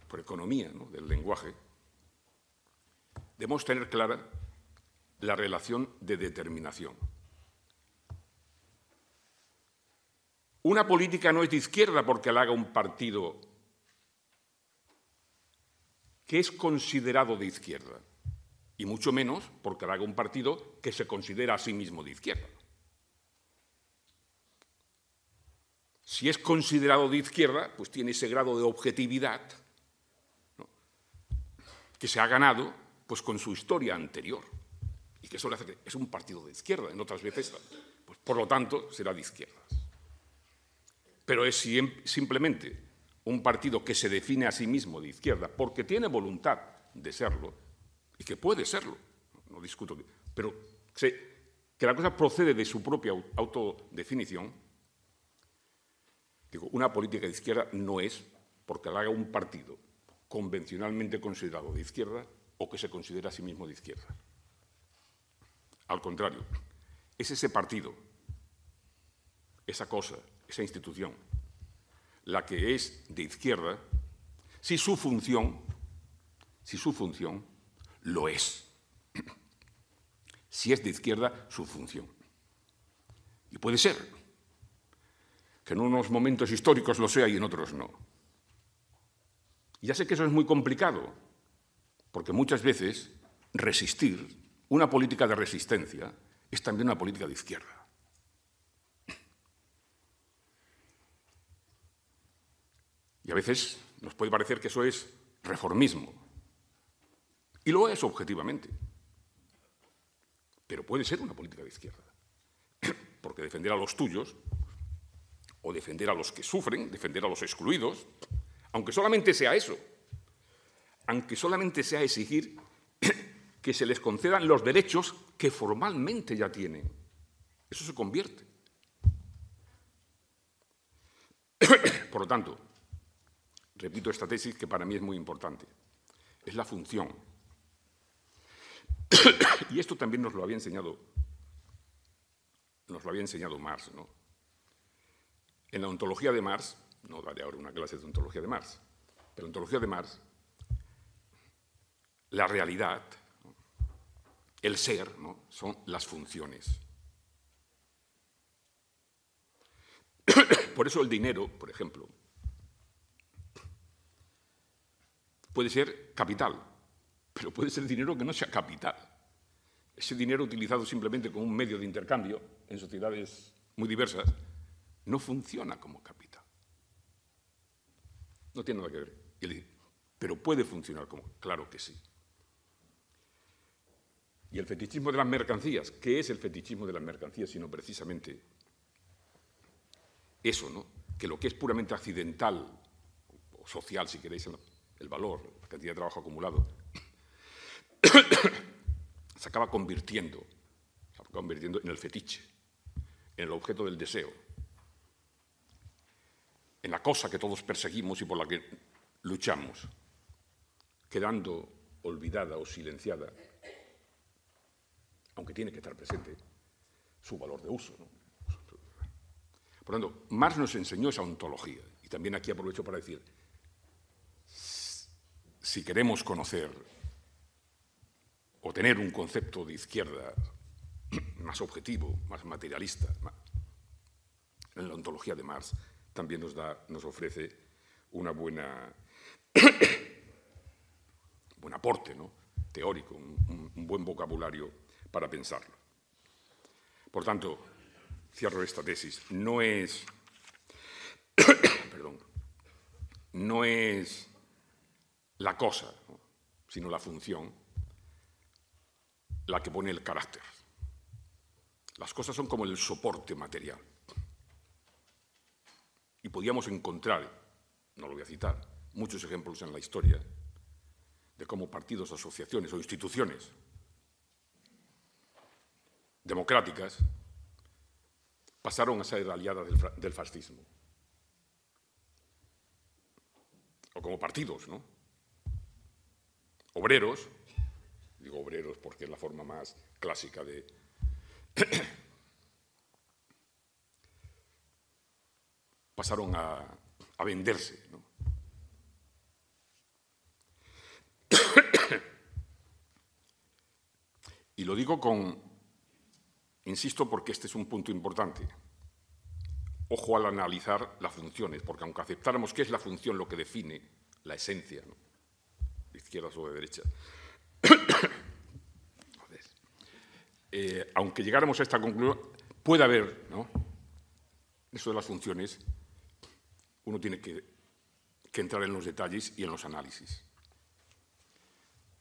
por economía del lenguaje, debemos tener clara la relación de determinación. Una política no es de izquierda porque la haga un partido que es considerado de izquierda, y mucho menos porque la haga un partido que se considera a sí mismo de izquierda. Si es considerado de izquierda, pues tiene ese grado de objetividad que se ha ganado pues, con su historia anterior, y que eso le hace que es un partido de izquierda, en otras veces, pues, por lo tanto, será de izquierda pero es simplemente un partido que se define a sí mismo de izquierda porque tiene voluntad de serlo y que puede serlo, no discuto, pero que la cosa procede de su propia autodefinición, digo, una política de izquierda no es porque la haga un partido convencionalmente considerado de izquierda o que se considera a sí mismo de izquierda. Al contrario, es ese partido, esa cosa, esa institución, la que es de izquierda, si su función, si su función lo es. Si es de izquierda, su función. Y puede ser que en unos momentos históricos lo sea y en otros no. Ya sé que eso es muy complicado, porque muchas veces resistir, una política de resistencia, es también una política de izquierda. Y a veces nos puede parecer que eso es reformismo. Y lo es objetivamente. Pero puede ser una política de izquierda. Porque defender a los tuyos, o defender a los que sufren, defender a los excluidos, aunque solamente sea eso, aunque solamente sea exigir que se les concedan los derechos que formalmente ya tienen, eso se convierte. Por lo tanto, Repito esta tesis que para mí es muy importante. Es la función. y esto también nos lo había enseñado, nos lo había enseñado Marx. ¿no? En la ontología de Marx, no daré ahora una clase de ontología de Marx, pero en ontología de Marx, la realidad, el ser, son las funciones. Por eso el dinero, por ejemplo, puede ser capital, pero puede ser dinero que no sea capital. Ese dinero utilizado simplemente como un medio de intercambio en sociedades muy diversas no funciona como capital. No tiene nada que ver. Pero puede funcionar como, claro que sí. Y el fetichismo de las mercancías, ¿qué es el fetichismo de las mercancías sino precisamente eso, ¿no? Que lo que es puramente accidental o social, si queréis, en el valor, la cantidad de trabajo acumulado, se acaba convirtiendo, convirtiendo en el fetiche, en el objeto del deseo, en la cosa que todos perseguimos y por la que luchamos, quedando olvidada o silenciada, aunque tiene que estar presente, su valor de uso. Por lo tanto, Marx nos enseñó esa ontología. Y también aquí aprovecho para decir, si queremos conocer o tener un concepto de izquierda más objetivo, más materialista, en la ontología de Marx también nos, nos ofrece una buena, buen aporte ¿no? teórico, un, un buen vocabulario para pensarlo. Por tanto, cierro esta tesis. No es, perdón, no es la cosa, sino la función, la que pone el carácter. Las cosas son como el soporte material. Y podíamos encontrar, no lo voy a citar, muchos ejemplos en la historia de cómo partidos, asociaciones o instituciones democráticas pasaron a ser aliadas del fascismo. O como partidos, ¿no? obreros, digo obreros porque es la forma más clásica de... pasaron a, venderse. ¿no? y lo digo con, insisto, porque este es un punto importante. Ojo al analizar las funciones, porque aunque aceptáramos que es la función lo que define la esencia, izquierdas o de aunque llegáramos a esta conclusión, puede haber, ¿no? Eso de las funciones, uno tiene que, entrar en los detalles y en los análisis.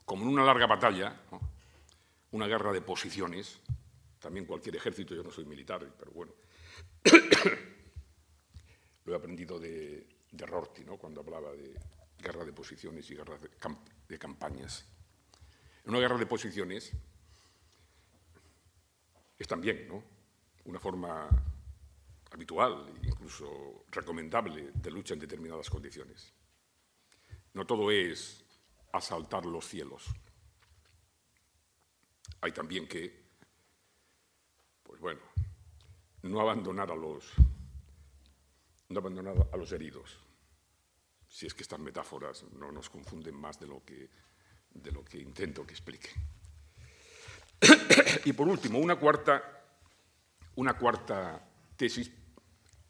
Como en una larga batalla, una guerra de posiciones, también cualquier ejército, yo no soy militar, pero bueno, lo he aprendido de, de Rorty, ¿no? cuando hablaba de, guerra de posiciones y guerra de, campañas. una guerra de posiciones es también ¿no? una forma habitual, incluso recomendable, de lucha en determinadas condiciones. No todo es asaltar los cielos. Hay también que, pues bueno, no abandonar a los, no abandonar a los heridos si es que estas metáforas no nos confunden más de lo que, de lo que intento que explique. y por último, una cuarta, una cuarta tesis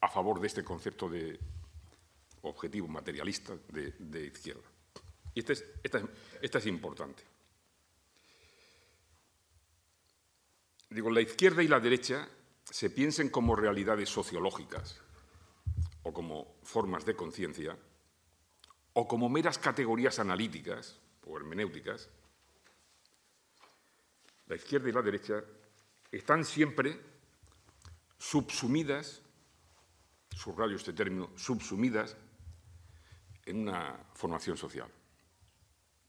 a favor de este concepto de objetivo materialista de, izquierda. Y esta es, esta es importante. Digo, la izquierda y la derecha se piensen como realidades sociológicas o como formas de conciencia, o como meras categorías analíticas o hermenéuticas, la izquierda y la derecha están siempre subsumidas, subrayo este término, subsumidas en una formación social.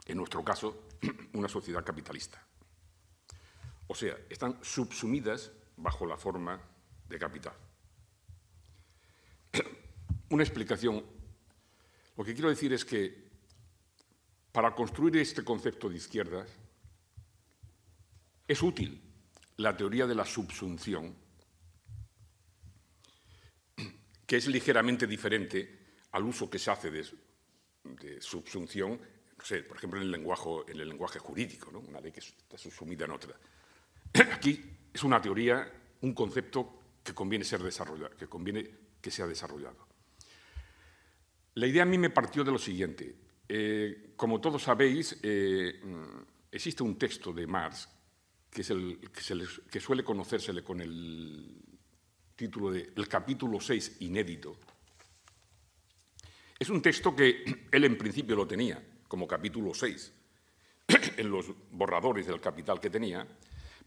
En nuestro caso, una sociedad capitalista. O sea, están subsumidas bajo la forma de capital. Una explicación lo que quiero decir es que para construir este concepto de izquierdas es útil la teoría de la subsunción, que es ligeramente diferente al uso que se hace de, subsunción, por ejemplo, en el lenguaje, jurídico, una ley que está subsumida en otra. Aquí es una teoría, un concepto que conviene, ser desarrollado, que conviene que sea desarrollado. La idea a mí me partió de lo siguiente. Eh, como todos sabéis, eh, mm, existe un texto de Marx que, suele conocérsele con el título de El capítulo 6 inédito. Es un texto que él en principio lo tenía como capítulo 6 en los borradores del capital que tenía,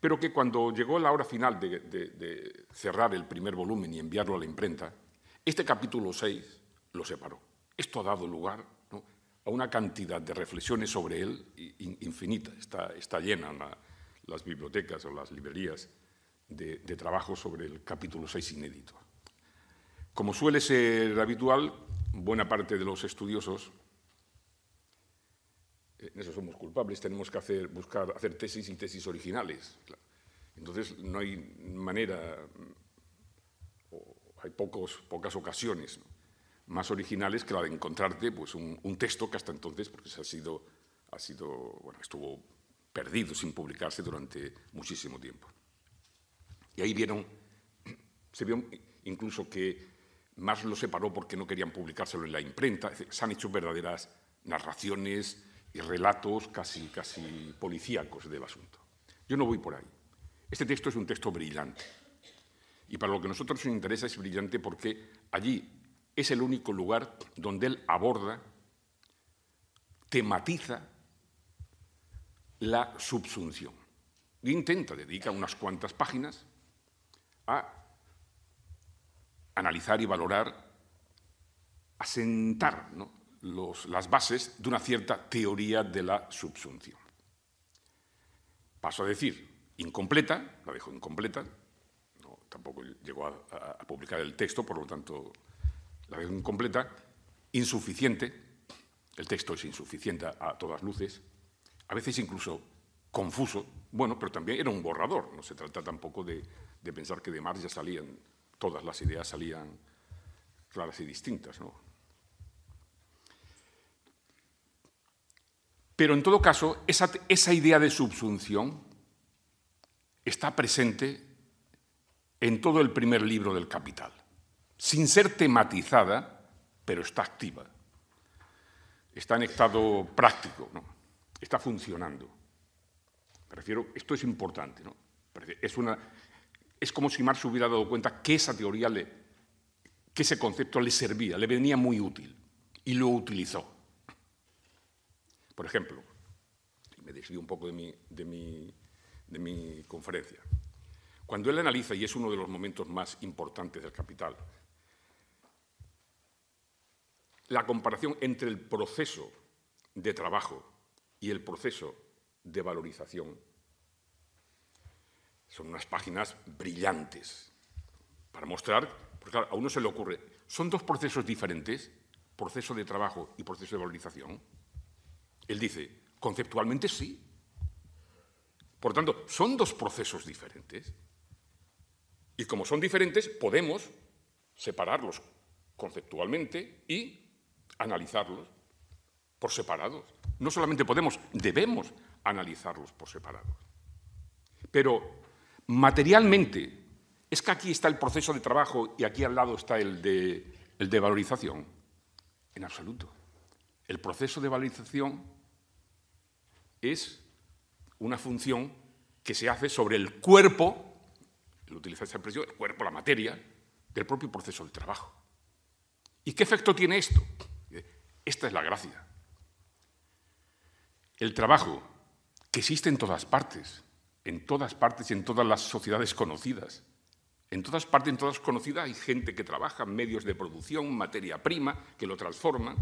pero que cuando llegó la hora final de, de cerrar el primer volumen y enviarlo a la imprenta, este capítulo 6 lo separó esto ha dado lugar a una cantidad de reflexiones sobre él infinita. Está, llena las bibliotecas o las librerías de, trabajo sobre el capítulo 6 inédito. Como suele ser habitual, buena parte de los estudiosos, eh, en eso somos culpables, tenemos que hacer, buscar hacer tesis y tesis originales. Entonces no hay manera, hay pocos, pocas ocasiones ¿no? más originales que la de encontrarte pues, un, texto que hasta entonces, porque se ha sido, ha sido, bueno, estuvo perdido sin publicarse durante muchísimo tiempo. Y ahí vieron, se vio incluso que más lo separó porque no querían publicárselo en la imprenta. Se han hecho verdaderas narraciones y relatos casi, casi policíacos del asunto. Yo no voy por ahí. Este texto es un texto brillante. Y para lo que a nosotros nos interesa es brillante porque allí es el único lugar donde él aborda, tematiza la subsunción. intenta, dedica unas cuantas páginas a analizar y valorar, asentar las bases de una cierta teoría de la subsunción. Paso a decir, incompleta, la dejo incompleta, tampoco llegó a publicar el texto, por lo tanto la versión completa, insuficiente, el texto es insuficiente a todas luces, a veces incluso confuso, bueno, pero también era un borrador, no se trata tampoco de, pensar que de Marx ya salían, todas las ideas salían claras y distintas, Pero en todo caso, esa, esa, idea de subsunción está presente en todo el primer libro del Capital sin ser tematizada, pero está activa. Está en estado práctico, está funcionando. Me refiero, esto es importante, ¿no? Es, una, es como si Marx hubiera dado cuenta que esa teoría, le, que ese concepto le servía, le venía muy útil y lo utilizó. Por ejemplo, me desvío un poco de mi, de mi conferencia. Cuando él analiza, y es uno de los momentos más importantes del Capital, la comparación entre el proceso de trabajo y el proceso de valorización. Son unas páginas brillantes para mostrar, porque claro, a uno se le ocurre, son dos procesos diferentes, proceso de trabajo y proceso de valorización. Él dice, conceptualmente sí. Por tanto, son dos procesos diferentes. Y como son diferentes, podemos separarlos conceptualmente y analizarlos por separados. No solamente podemos, debemos analizarlos por separados. Pero materialmente, es que aquí está el proceso de trabajo y aquí al lado está el de, el de valorización. En absoluto. El proceso de valorización es una función que se hace sobre el cuerpo, lo utiliza esa expresión, el cuerpo, la materia, del propio proceso del trabajo. ¿Y qué efecto tiene esto? Esta es la gracia. El trabajo, que existe en todas partes, en todas partes y en todas las sociedades conocidas. En todas partes, en todas conocidas, hay gente que trabaja, medios de producción, materia prima, que lo transforman,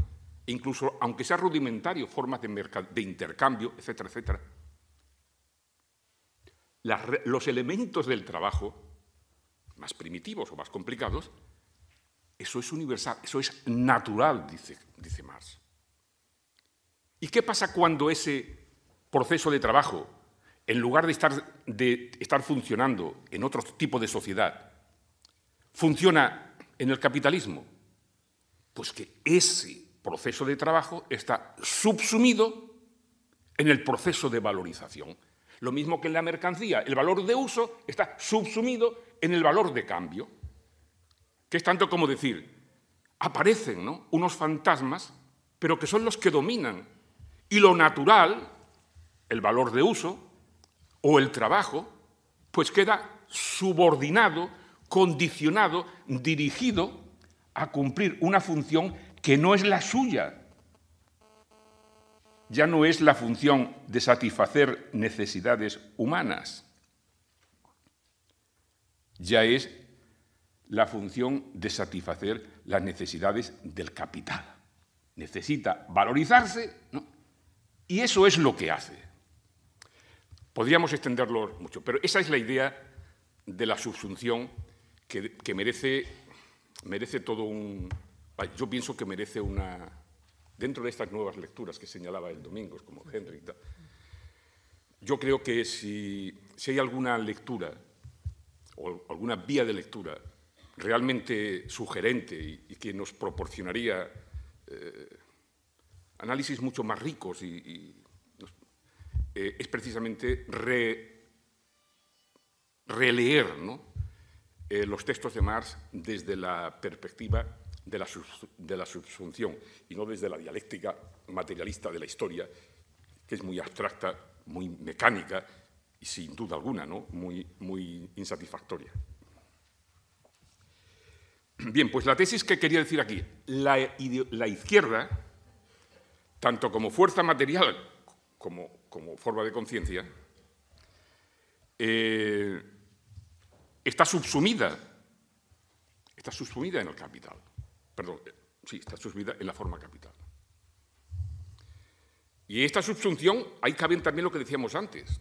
e incluso, aunque sea rudimentario, formas de, intercambio, etcétera, etcétera. los elementos del trabajo, más primitivos o más complicados, eso es universal, eso es natural, dice, Marx. ¿Y qué pasa cuando ese proceso de trabajo, en lugar de estar, de estar funcionando en otro tipo de sociedad, funciona en el capitalismo? Pues que ese proceso de trabajo está subsumido en el proceso de valorización. Lo mismo que en la mercancía, el valor de uso está subsumido en el valor de cambio que es tanto como decir, aparecen unos fantasmas, pero que son los que dominan. Y lo natural, el valor de uso o el trabajo, pues queda subordinado, condicionado, dirigido a cumplir una función que no es la suya. Ya no es la función de satisfacer necesidades humanas, ya es la función de satisfacer las necesidades del capital. Necesita valorizarse y eso es lo que hace. Podríamos extenderlo mucho, pero esa es la idea de la subsunción que, merece, merece todo un... Yo pienso que merece una... Dentro de estas nuevas lecturas que señalaba el domingo, como Henry, yo creo que si, si hay alguna lectura o alguna vía de lectura realmente sugerente y, que nos proporcionaría eh, análisis mucho más ricos y, eh, es precisamente releer eh, los textos de Marx desde la perspectiva de la, subsunción y no desde la dialéctica materialista de la historia, que es muy abstracta, muy mecánica y sin duda alguna muy insatisfactoria. Bien, pues la tesis que quería decir aquí, la, izquierda, tanto como fuerza material como, forma de conciencia, eh, está subsumida, está subsumida en el capital, perdón, eh, sí, está subsumida en la forma capital. Y en esta subsunción, ahí caben también lo que decíamos antes,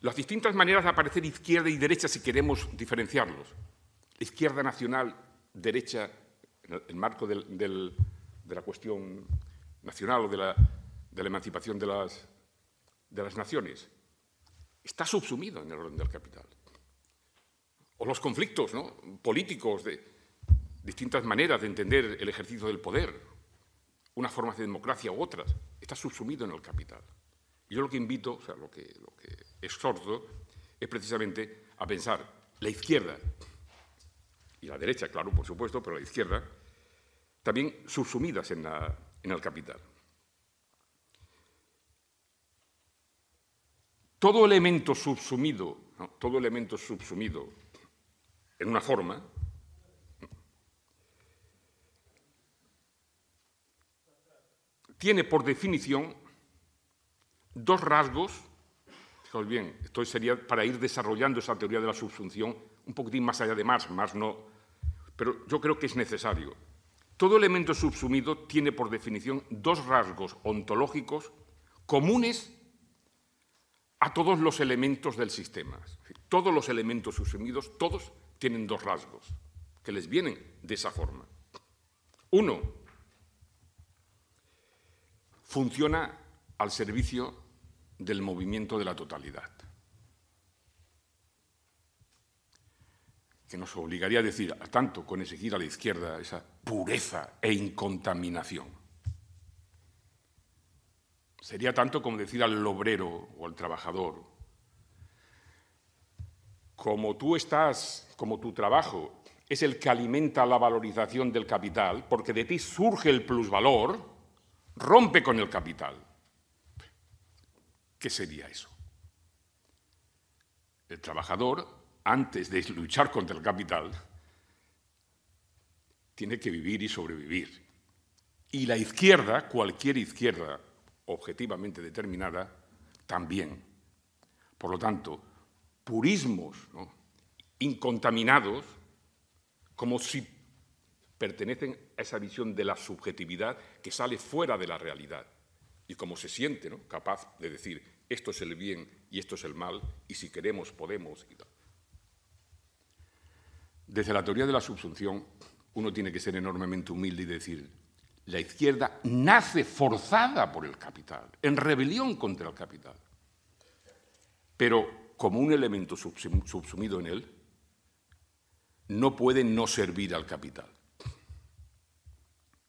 las distintas maneras de aparecer izquierda y derecha si queremos diferenciarlos izquierda nacional, derecha, en el marco de la cuestión nacional o de la, emancipación de las, naciones, está subsumido en el orden del capital. O los conflictos políticos de distintas maneras de entender el ejercicio del poder, unas formas de democracia u otras, está subsumido en el capital. yo lo que invito, o sea, lo lo que exhorto, es precisamente a pensar la izquierda y la derecha, claro, por supuesto, pero la izquierda, también subsumidas en, el capital. Todo elemento subsumido, todo elemento subsumido en una forma, tiene por definición dos rasgos, fijaos bien, esto sería para ir desarrollando esa teoría de la subsunción un poquitín más allá de Marx, más no, pero yo creo que es necesario. Todo elemento subsumido tiene por definición dos rasgos ontológicos comunes a todos los elementos del sistema. Todos los elementos subsumidos, todos tienen dos rasgos que les vienen de esa forma. Uno, funciona al servicio del movimiento de la totalidad. que nos obligaría a decir, tanto con exigir a la izquierda esa pureza e incontaminación. Sería tanto como decir al obrero o al trabajador, como tú estás, como tu trabajo es el que alimenta la valorización del capital, porque de ti surge el plusvalor, rompe con el capital. ¿Qué sería eso? El trabajador antes de luchar contra el capital, tiene que vivir y sobrevivir. Y la izquierda, cualquier izquierda objetivamente determinada, también. Por lo tanto, purismos incontaminados, como si pertenecen a esa visión de la subjetividad que sale fuera de la realidad. Y como se siente capaz de decir, esto es el bien y esto es el mal, y si queremos podemos. Y desde la teoría de la subsunción, uno tiene que ser enormemente humilde y decir, la izquierda nace forzada por el capital, en rebelión contra el capital, pero como un elemento subsumido en él, no puede no servir al capital.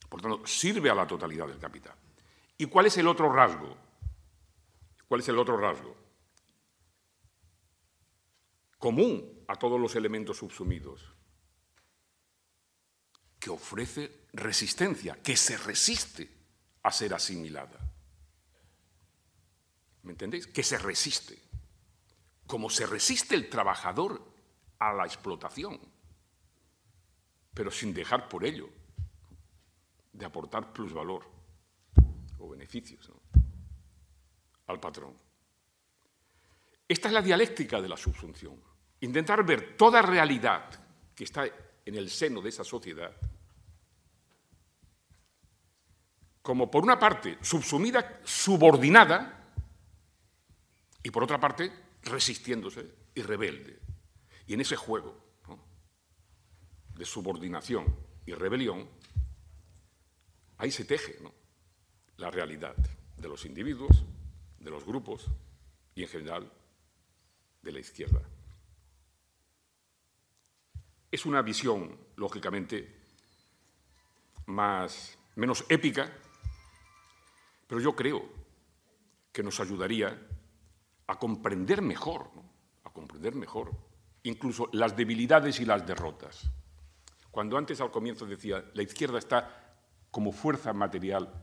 Por tanto, sirve a la totalidad del capital. ¿Y cuál es el otro rasgo? ¿Cuál es el otro rasgo? Común a todos los elementos subsumidos que ofrece resistencia, que se resiste a ser asimilada. ¿Me entendéis? Que se resiste. Como se resiste el trabajador a la explotación, pero sin dejar por ello de aportar plusvalor o beneficios al patrón. Esta es la dialéctica de la subsunción. Intentar ver toda realidad que está en el seno de esa sociedad como por una parte subsumida, subordinada, y por otra parte resistiéndose y rebelde. Y en ese juego de subordinación y rebelión, ahí se teje la realidad de los individuos, de los grupos y en general de la izquierda. Es una visión, lógicamente, más, menos épica pero yo creo que nos ayudaría a comprender mejor, a comprender mejor incluso las debilidades y las derrotas. Cuando antes al comienzo decía, la izquierda está como fuerza material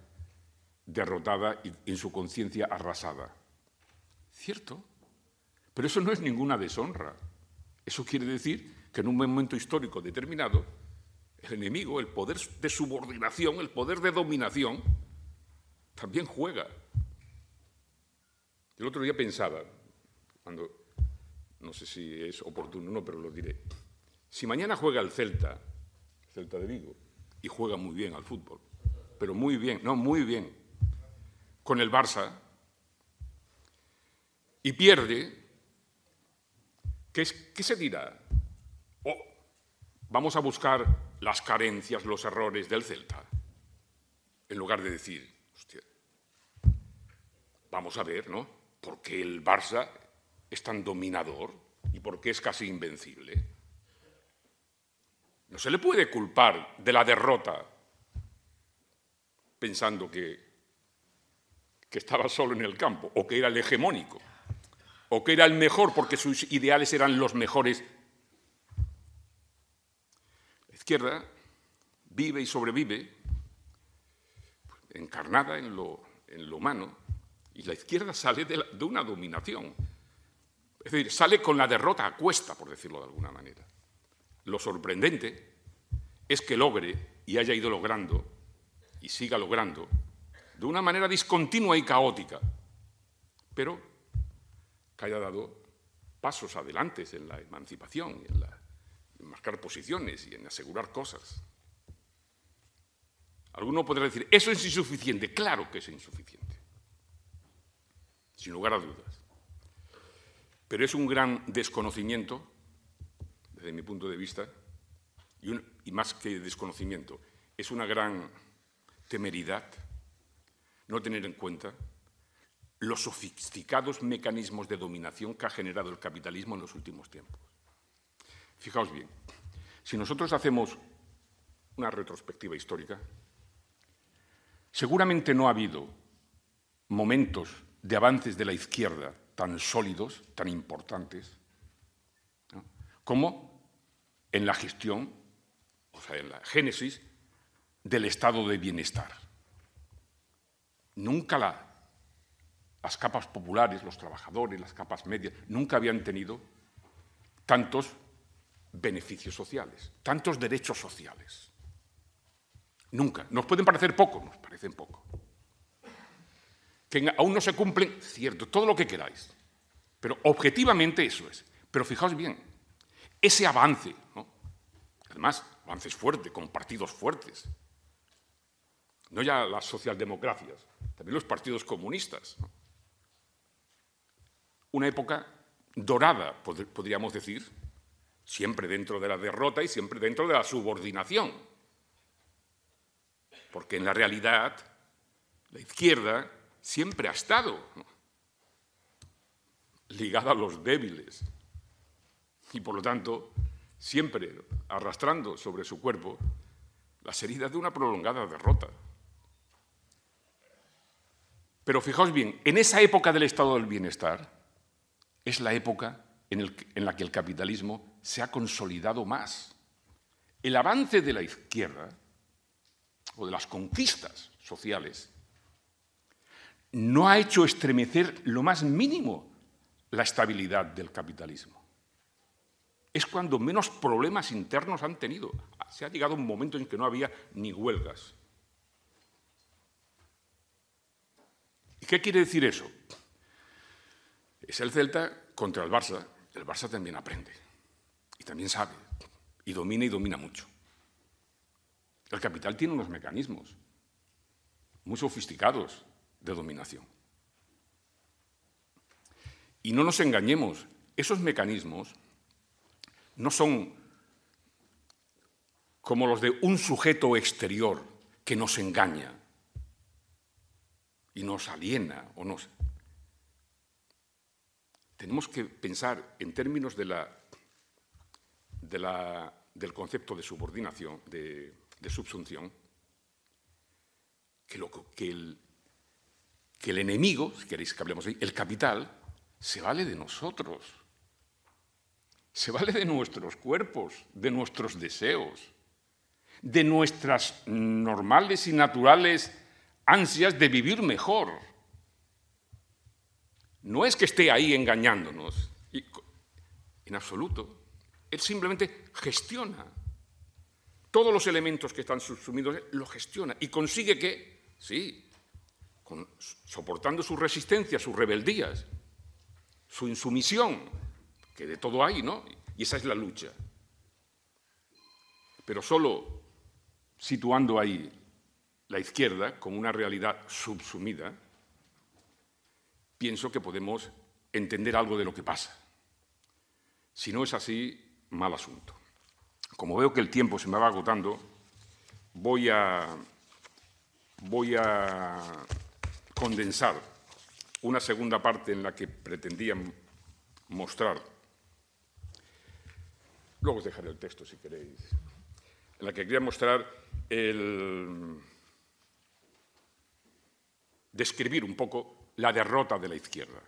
derrotada y en su conciencia arrasada. Cierto, pero eso no es ninguna deshonra. Eso quiere decir que en un momento histórico determinado, el enemigo, el poder de subordinación, el poder de dominación, también juega. El otro día pensaba, cuando, no sé si es oportuno o no, pero lo diré. Si mañana juega el Celta, Celta de Vigo, y juega muy bien al fútbol, pero muy bien, no, muy bien, con el Barça, y pierde, ¿qué, se dirá? O oh, vamos a buscar las carencias, los errores del Celta, en lugar de decir, vamos a ver, ¿no? ¿Por qué el Barça es tan dominador y por qué es casi invencible? No se le puede culpar de la derrota pensando que, que estaba solo en el campo o que era el hegemónico o que era el mejor porque sus ideales eran los mejores. La izquierda vive y sobrevive pues, encarnada en lo humano y la izquierda sale de, una dominación. Es decir, sale con la derrota a cuesta, por decirlo de alguna manera. Lo sorprendente es que logre y haya ido logrando y siga logrando de una manera discontinua y caótica, pero que haya dado pasos adelante en la emancipación, en, en marcar posiciones y en asegurar cosas. Alguno podría decir, eso es insuficiente, claro que es insuficiente sin lugar a dudas. Pero es un gran desconocimiento, desde mi punto de vista, y, un, más que desconocimiento, es una gran temeridad no tener en cuenta los sofisticados mecanismos de dominación que ha generado el capitalismo en los últimos tiempos. Fijaos bien, si nosotros hacemos una retrospectiva histórica, seguramente no ha habido momentos de avances de la izquierda tan sólidos, tan importantes, como en la gestión, o sea, en la génesis del estado de bienestar. Nunca las capas populares, los trabajadores, las capas medias, nunca habían tenido tantos beneficios sociales, tantos derechos sociales. Nunca. Nos pueden parecer poco, nos parecen poco que aún no se cumplen, cierto, todo lo que queráis. Pero objetivamente eso es. Pero fijaos bien, ese avance, además, avances fuertes, con partidos fuertes, no ya las socialdemocracias, también los partidos comunistas. Una época dorada, podríamos decir, siempre dentro de la derrota y siempre dentro de la subordinación. Porque en la realidad, la izquierda siempre ha estado ligada a los débiles y por lo tanto siempre arrastrando sobre su cuerpo las heridas de una prolongada derrota. Pero fijaos bien, en esa época del estado del bienestar es la época en, en la que el capitalismo se ha consolidado más. El avance de la izquierda o de las conquistas sociales no ha hecho estremecer lo más mínimo la estabilidad del capitalismo. Es cuando menos problemas internos han tenido. Se ha llegado un momento en que no había ni huelgas. ¿Y qué quiere decir eso? Es el Celta contra el Barça. El Barça también aprende y también sabe y domina y domina mucho. El capital tiene unos mecanismos muy sofisticados de dominación. Y no nos engañemos, esos mecanismos no son como los de un sujeto exterior que nos engaña y nos aliena o nos... Tenemos que pensar en términos de la, del concepto de subordinación, de, de subsunción, que, lo, que el, que el enemigo, si queréis que hablemos ahí, el capital, se vale de nosotros, se vale de nuestros cuerpos, de nuestros deseos, de nuestras normales y naturales ansias de vivir mejor. No es que esté ahí engañándonos, en absoluto. Él simplemente gestiona todos los elementos que están subsumidos, lo gestiona y consigue que, sí, soportando sus resistencias, sus rebeldías, su insumisión, que de todo hay, ¿no? Y esa es la lucha. Pero solo situando ahí la izquierda como una realidad subsumida, pienso que podemos entender algo de lo que pasa. Si no es así, mal asunto. Como veo que el tiempo se me va agotando, voy a, voy a Condensar una segunda parte en la que pretendían mostrar, luego os dejaré el texto si queréis, en la que quería mostrar el describir un poco la derrota de la izquierda.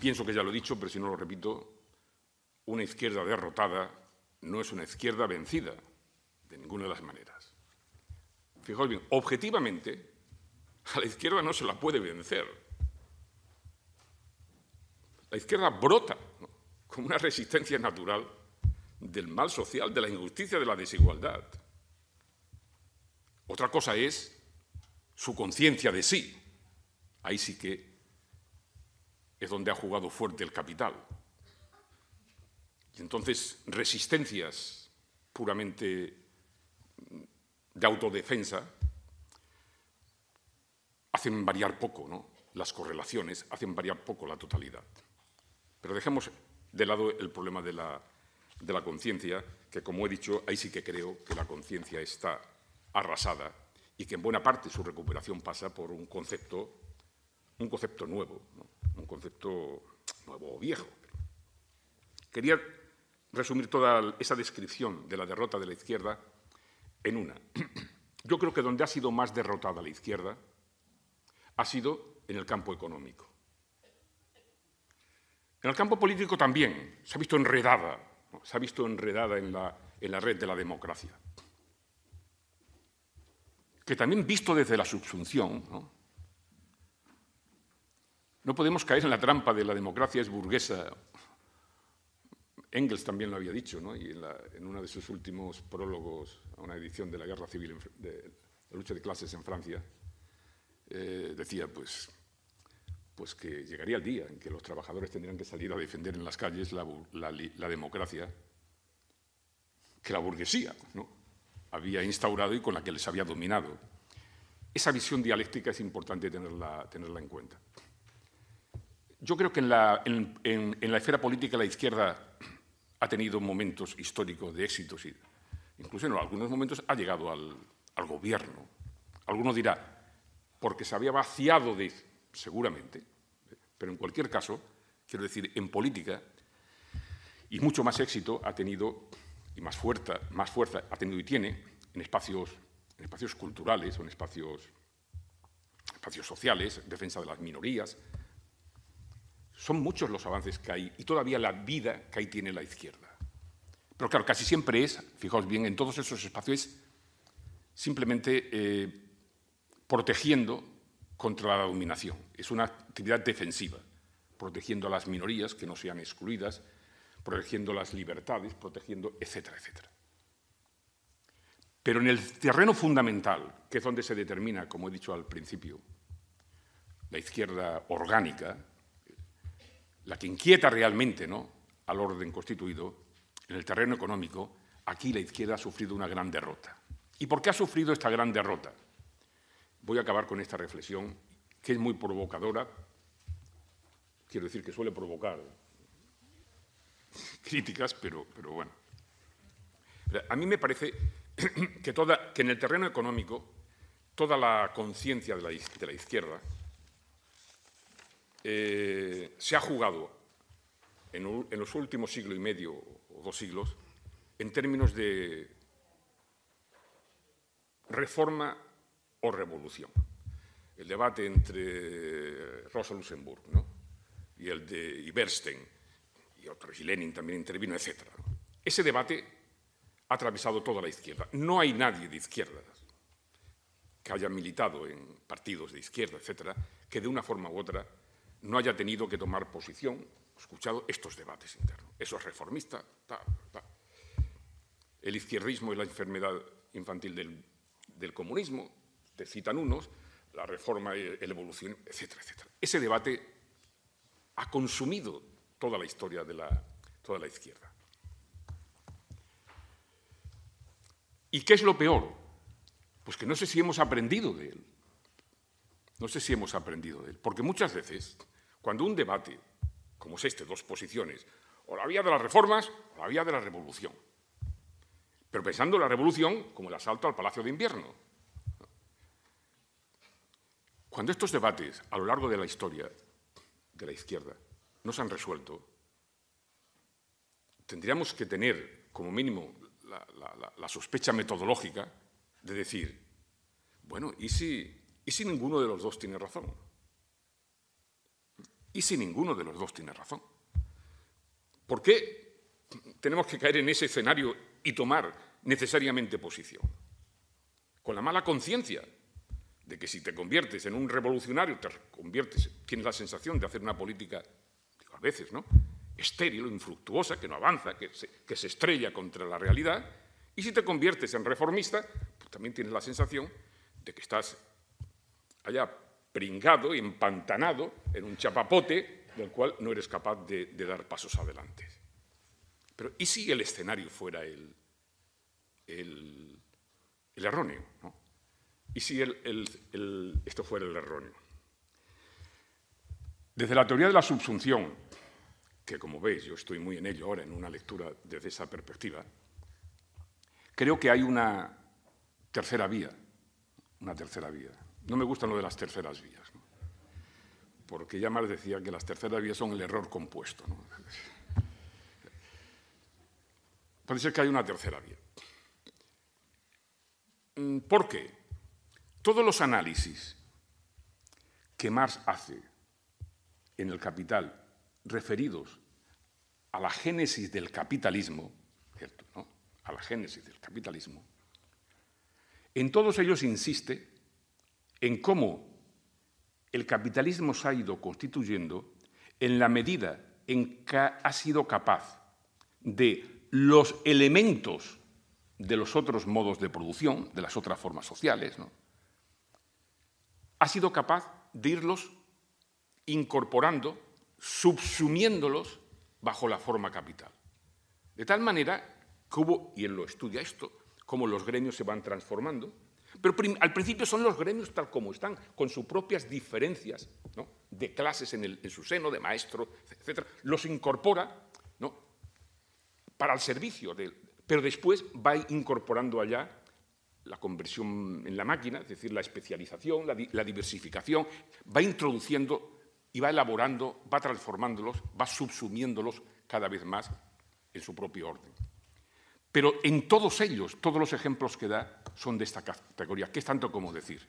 Pienso que ya lo he dicho, pero si no lo repito, una izquierda derrotada no es una izquierda vencida, de ninguna de las maneras fijaos bien, objetivamente, a la izquierda no se la puede vencer. La izquierda brota como una resistencia natural del mal social, de la injusticia, de la desigualdad. Otra cosa es su conciencia de sí. Ahí sí que es donde ha jugado fuerte el capital. Y entonces resistencias puramente de autodefensa hacen variar poco ¿no? las correlaciones, hacen variar poco la totalidad. Pero dejemos de lado el problema de la, conciencia, que como he dicho, ahí sí que creo que la conciencia está arrasada y que en buena parte su recuperación pasa por un concepto, un concepto nuevo, un concepto nuevo o viejo. Quería resumir toda esa descripción de la derrota de la izquierda en una. Yo creo que donde ha sido más derrotada la izquierda ha sido en el campo económico. En el campo político también se ha visto enredada, se ha visto enredada en la, red de la democracia. Que también visto desde la subsunción, ¿no? no podemos caer en la trampa de la democracia es burguesa Engels también lo había dicho, ¿no? y en, uno de sus últimos prólogos a una edición de la Guerra Civil, de la lucha de clases en Francia, eh, decía pues, pues que llegaría el día en que los trabajadores tendrían que salir a defender en las calles la, democracia que la burguesía había instaurado y con la que les había dominado. Esa visión dialéctica es importante tenerla, tenerla en cuenta. Yo creo que en la, en la esfera política la izquierda ha tenido momentos históricos de éxitos y incluso en algunos momentos ha llegado al, gobierno. Algunos dirán, porque se había vaciado de, seguramente, pero en cualquier caso, quiero decir, en política, y mucho más éxito ha tenido, y más fuerza, más fuerza ha tenido y tiene, en espacios, en espacios culturales o en espacios, espacios sociales, defensa de las minorías, son muchos los avances que hay y todavía la vida que ahí tiene la izquierda. Pero claro, casi siempre es, fijaos bien, en todos esos espacios es simplemente eh, protegiendo contra la dominación. Es una actividad defensiva, protegiendo a las minorías que no sean excluidas, protegiendo las libertades, protegiendo, etcétera, etcétera. Pero en el terreno fundamental, que es donde se determina, como he dicho al principio, la izquierda orgánica, la que inquieta realmente ¿no? al orden constituido, en el terreno económico, aquí la izquierda ha sufrido una gran derrota. ¿Y por qué ha sufrido esta gran derrota? Voy a acabar con esta reflexión, que es muy provocadora, quiero decir que suele provocar críticas, pero, pero bueno. A mí me parece que, en el terreno económico toda la conciencia de la, izquierda eh, se ha jugado en, los últimos siglo y medio o dos siglos en términos de reforma o revolución. El debate entre Rosa Luxemburg y el de y y otros, y Lenin también intervino, etc. Ese debate ha atravesado toda la izquierda. No hay nadie de izquierda que haya militado en partidos de izquierda, etc., que de una forma u otra no haya tenido que tomar posición, escuchado estos debates internos. Eso es reformista, El izquierdismo y la enfermedad infantil del, comunismo, te citan unos, la reforma, el evolución, etcétera, etcétera. Ese debate ha consumido toda la historia de la, toda la izquierda. ¿Y qué es lo peor? Pues que no sé si hemos aprendido de él. No sé si hemos aprendido de él. Porque muchas veces cuando un debate, como es este, dos posiciones, o la vía de las reformas o la vía de la revolución, pero pensando en la revolución como el asalto al Palacio de Invierno. Cuando estos debates a lo largo de la historia de la izquierda no se han resuelto, tendríamos que tener como mínimo la, sospecha metodológica de decir, bueno, ¿y si, ¿y si ninguno de los dos tiene razón? ¿Y si ninguno de los dos tiene razón? ¿Por qué tenemos que caer en ese escenario y tomar necesariamente posición? Con la mala conciencia de que si te conviertes en un revolucionario, te conviertes, tienes la sensación de hacer una política, digo, a veces, ¿no? Estéril, infructuosa, que no avanza, que se, que se estrella contra la realidad. Y si te conviertes en reformista, pues también tienes la sensación de que estás allá pringado, empantanado en un chapapote del cual no eres capaz de, dar pasos adelante. Pero ¿y si el escenario fuera el, erróneo? ¿Y si esto fuera el erróneo? Desde la teoría de la subsunción, que como veis yo estoy muy en ello ahora en una lectura desde esa perspectiva, creo que hay una tercera vía, una tercera vía, no me gustan lo de las terceras vías, porque ya Marx decía que las terceras vías son el error compuesto. Parece que hay una tercera vía. Mm, ¿Por qué? Todos los análisis que Marx hace en el Capital referidos a la génesis del capitalismo, ¿cierto? ¿no? A la génesis del capitalismo, en todos ellos insiste en cómo el capitalismo se ha ido constituyendo en la medida en que ha sido capaz de los elementos de los otros modos de producción, de las otras formas sociales, ha sido capaz de irlos incorporando, subsumiéndolos bajo la forma capital. De tal manera que hubo, y él lo estudia esto, cómo los gremios se van transformando, pero al principio son los gremios tal como están, con sus propias diferencias de clases en, su seno, de maestro, etc. Los incorpora para el servicio, pero después va incorporando allá la conversión en la máquina, es decir, la especialización, la, la diversificación, va introduciendo y va elaborando, va transformándolos, va subsumiéndolos cada vez más en su propio orden. Pero en todos ellos, todos los ejemplos que da, son de esta categoría, qué es tanto como decir.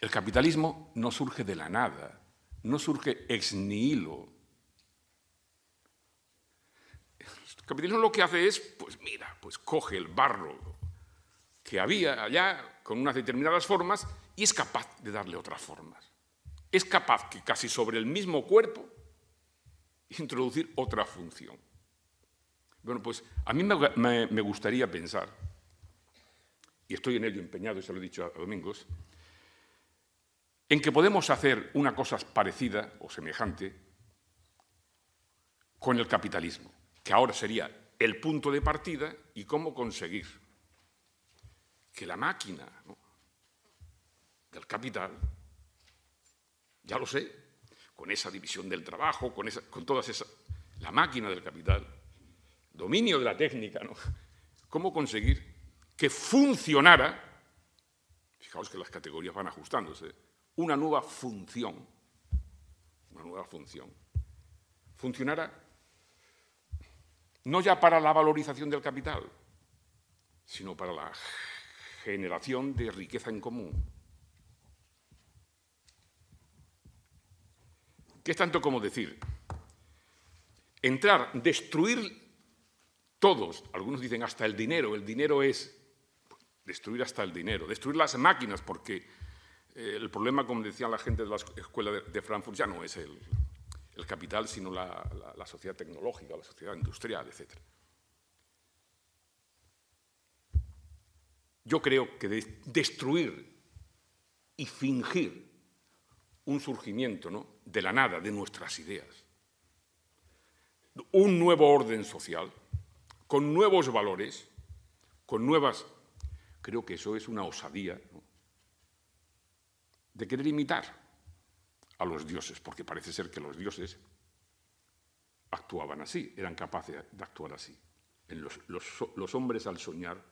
El capitalismo no surge de la nada, no surge ex nihilo. El capitalismo lo que hace es, pues mira, pues coge el barro que había allá con unas determinadas formas y es capaz de darle otras formas. Es capaz que casi sobre el mismo cuerpo introducir otra función. Bueno, pues a mí me gustaría pensar y estoy en ello empeñado, se lo he dicho a Domingos, en que podemos hacer una cosa parecida o semejante con el capitalismo, que ahora sería el punto de partida y cómo conseguir que la máquina del capital, ya lo sé, con esa división del trabajo, con, esa, con todas esas, la máquina del capital, dominio de la técnica, ¿no? ¿Cómo conseguir que funcionara, fijaos que las categorías van ajustándose, una nueva función, una nueva función, funcionara no ya para la valorización del capital, sino para la generación de riqueza en común. ¿Qué es tanto como decir, entrar, destruir todos, algunos dicen hasta el dinero, el dinero es destruir hasta el dinero, destruir las máquinas, porque eh, el problema, como decía la gente de la escuela de, Frankfurt, ya no es el, capital, sino la, sociedad tecnológica, la sociedad industrial, etc. Yo creo que destruir y fingir un surgimiento de la nada, de nuestras ideas, un nuevo orden social, con nuevos valores, con nuevas Creo que eso es una osadía de querer imitar a los dioses, porque parece ser que los dioses actuaban así, eran capaces de actuar así. los, hombres al soñar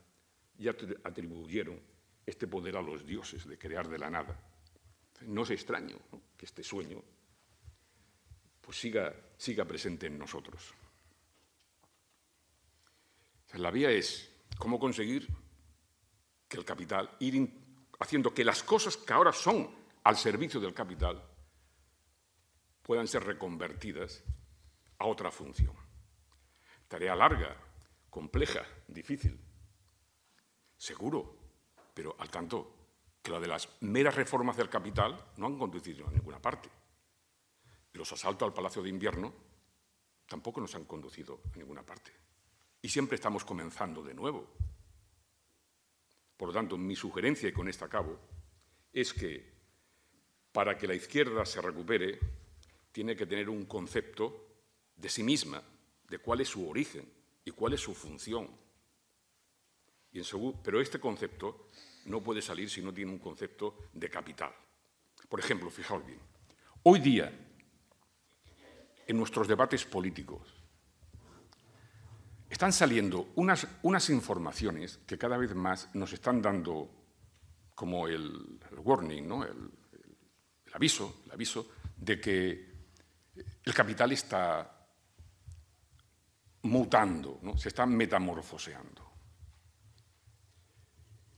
ya atribuyeron este poder a los dioses de crear de la nada. No es extraño que este sueño pues siga, siga presente en nosotros. la vía es cómo conseguir que el capital, ir haciendo que las cosas que ahora son al servicio del capital puedan ser reconvertidas a otra función. Tarea larga, compleja, difícil, seguro, pero al tanto que la de las meras reformas del capital no han conducido a ninguna parte. Los asaltos al Palacio de Invierno tampoco nos han conducido a ninguna parte. Y siempre estamos comenzando de nuevo. Por lo tanto, mi sugerencia, y con esta acabo, es que para que la izquierda se recupere, tiene que tener un concepto de sí misma, de cuál es su origen y cuál es su función. pero este concepto no puede salir si no tiene un concepto de capital. Por ejemplo, fijaos bien, hoy día, en nuestros debates políticos, están saliendo unas, unas informaciones que cada vez más nos están dando como el, warning, el, aviso, el aviso de que el capital está mutando, ¿no? se está metamorfoseando.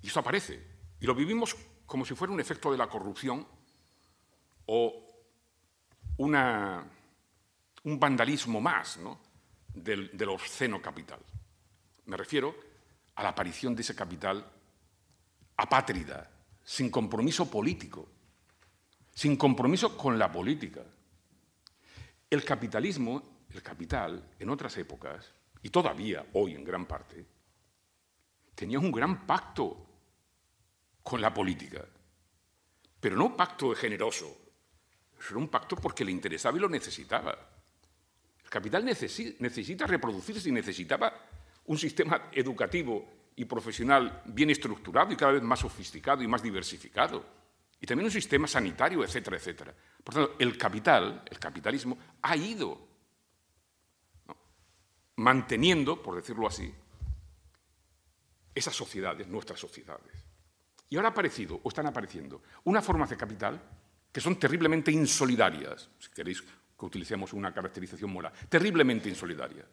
Y eso aparece, y lo vivimos como si fuera un efecto de la corrupción o una, un vandalismo más, ¿no? del, obsceno capital. Me refiero a la aparición de ese capital apátrida, sin compromiso político, sin compromiso con la política. El capitalismo, el capital, en otras épocas, y todavía hoy en gran parte, tenía un gran pacto con la política, pero no un pacto generoso, era un pacto porque le interesaba y lo necesitaba capital necesita reproducirse y necesitaba un sistema educativo y profesional bien estructurado y cada vez más sofisticado y más diversificado. Y también un sistema sanitario, etcétera, etcétera. Por tanto, el capital, el capitalismo, ha ido manteniendo, por decirlo así, esas sociedades, nuestras sociedades. Y ahora ha aparecido, o están apareciendo, unas formas de capital que son terriblemente insolidarias, si queréis que utilicemos una caracterización moral, terriblemente insolidaria.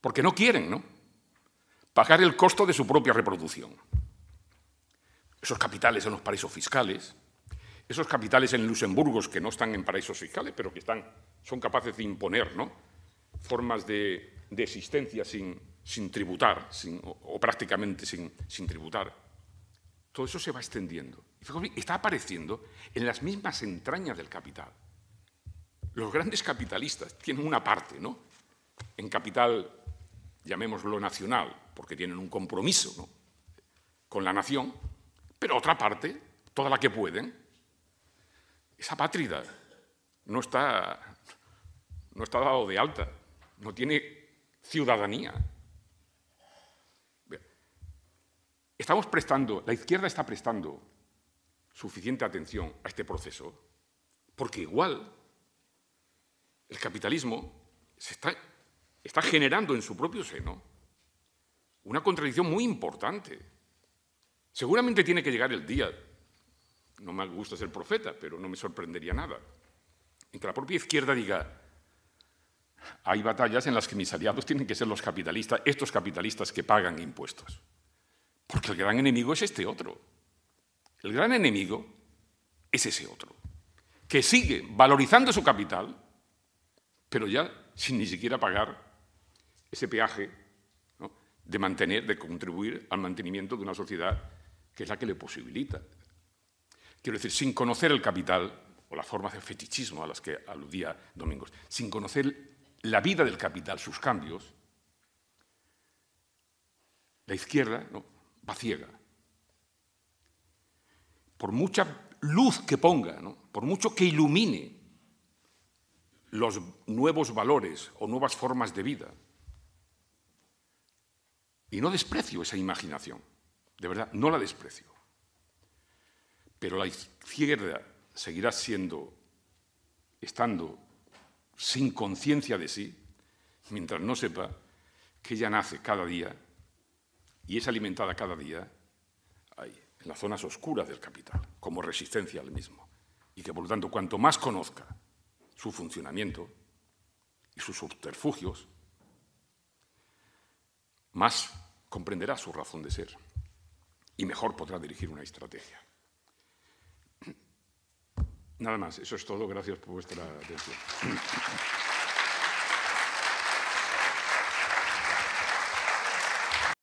Porque no quieren, ¿no? Pagar el costo de su propia reproducción. Esos capitales en los paraísos fiscales, esos capitales en Luxemburgo que no están en paraísos fiscales, pero que están, son capaces de imponer ¿no? formas de, existencia sin, sin tributar, o, prácticamente sin, sin tributar. Todo eso se va extendiendo. Está apareciendo en las mismas entrañas del capital los grandes capitalistas tienen una parte, ¿no? En capital, llamémoslo nacional, porque tienen un compromiso ¿no? con la nación, pero otra parte, toda la que pueden, Esa patria no está, no está dado de alta, no tiene ciudadanía. Estamos prestando, la izquierda está prestando suficiente atención a este proceso, porque igual el capitalismo está, está generando en su propio seno una contradicción muy importante. Seguramente tiene que llegar el día, no me gusta ser profeta, pero no me sorprendería nada, en que la propia izquierda diga, hay batallas en las que mis aliados tienen que ser los capitalistas, estos capitalistas que pagan impuestos. Porque el gran enemigo es este otro. El gran enemigo es ese otro, que sigue valorizando su capital pero ya sin ni siquiera pagar ese peaje de mantener, de contribuir al mantenimiento de una sociedad que es la que le posibilita. Quiero decir, sin conocer el capital o las formas de fetichismo a las que aludía Domingos, sin conocer la vida del capital, sus cambios, la izquierda ¿no? va ciega. Por mucha luz que ponga, por mucho que ilumine los nuevos valores o nuevas formas de vida. Y no desprecio esa imaginación, de verdad, no la desprecio. Pero la izquierda seguirá siendo, estando sin conciencia de sí, mientras no sepa que ella nace cada día y es alimentada cada día en las zonas oscuras del capital, como resistencia al mismo. Y que, por lo tanto, cuanto más conozca su funcionamiento y sus subterfugios, más comprenderá su razón de ser y mejor podrá dirigir una estrategia. Nada más, eso es todo. Gracias por vuestra atención.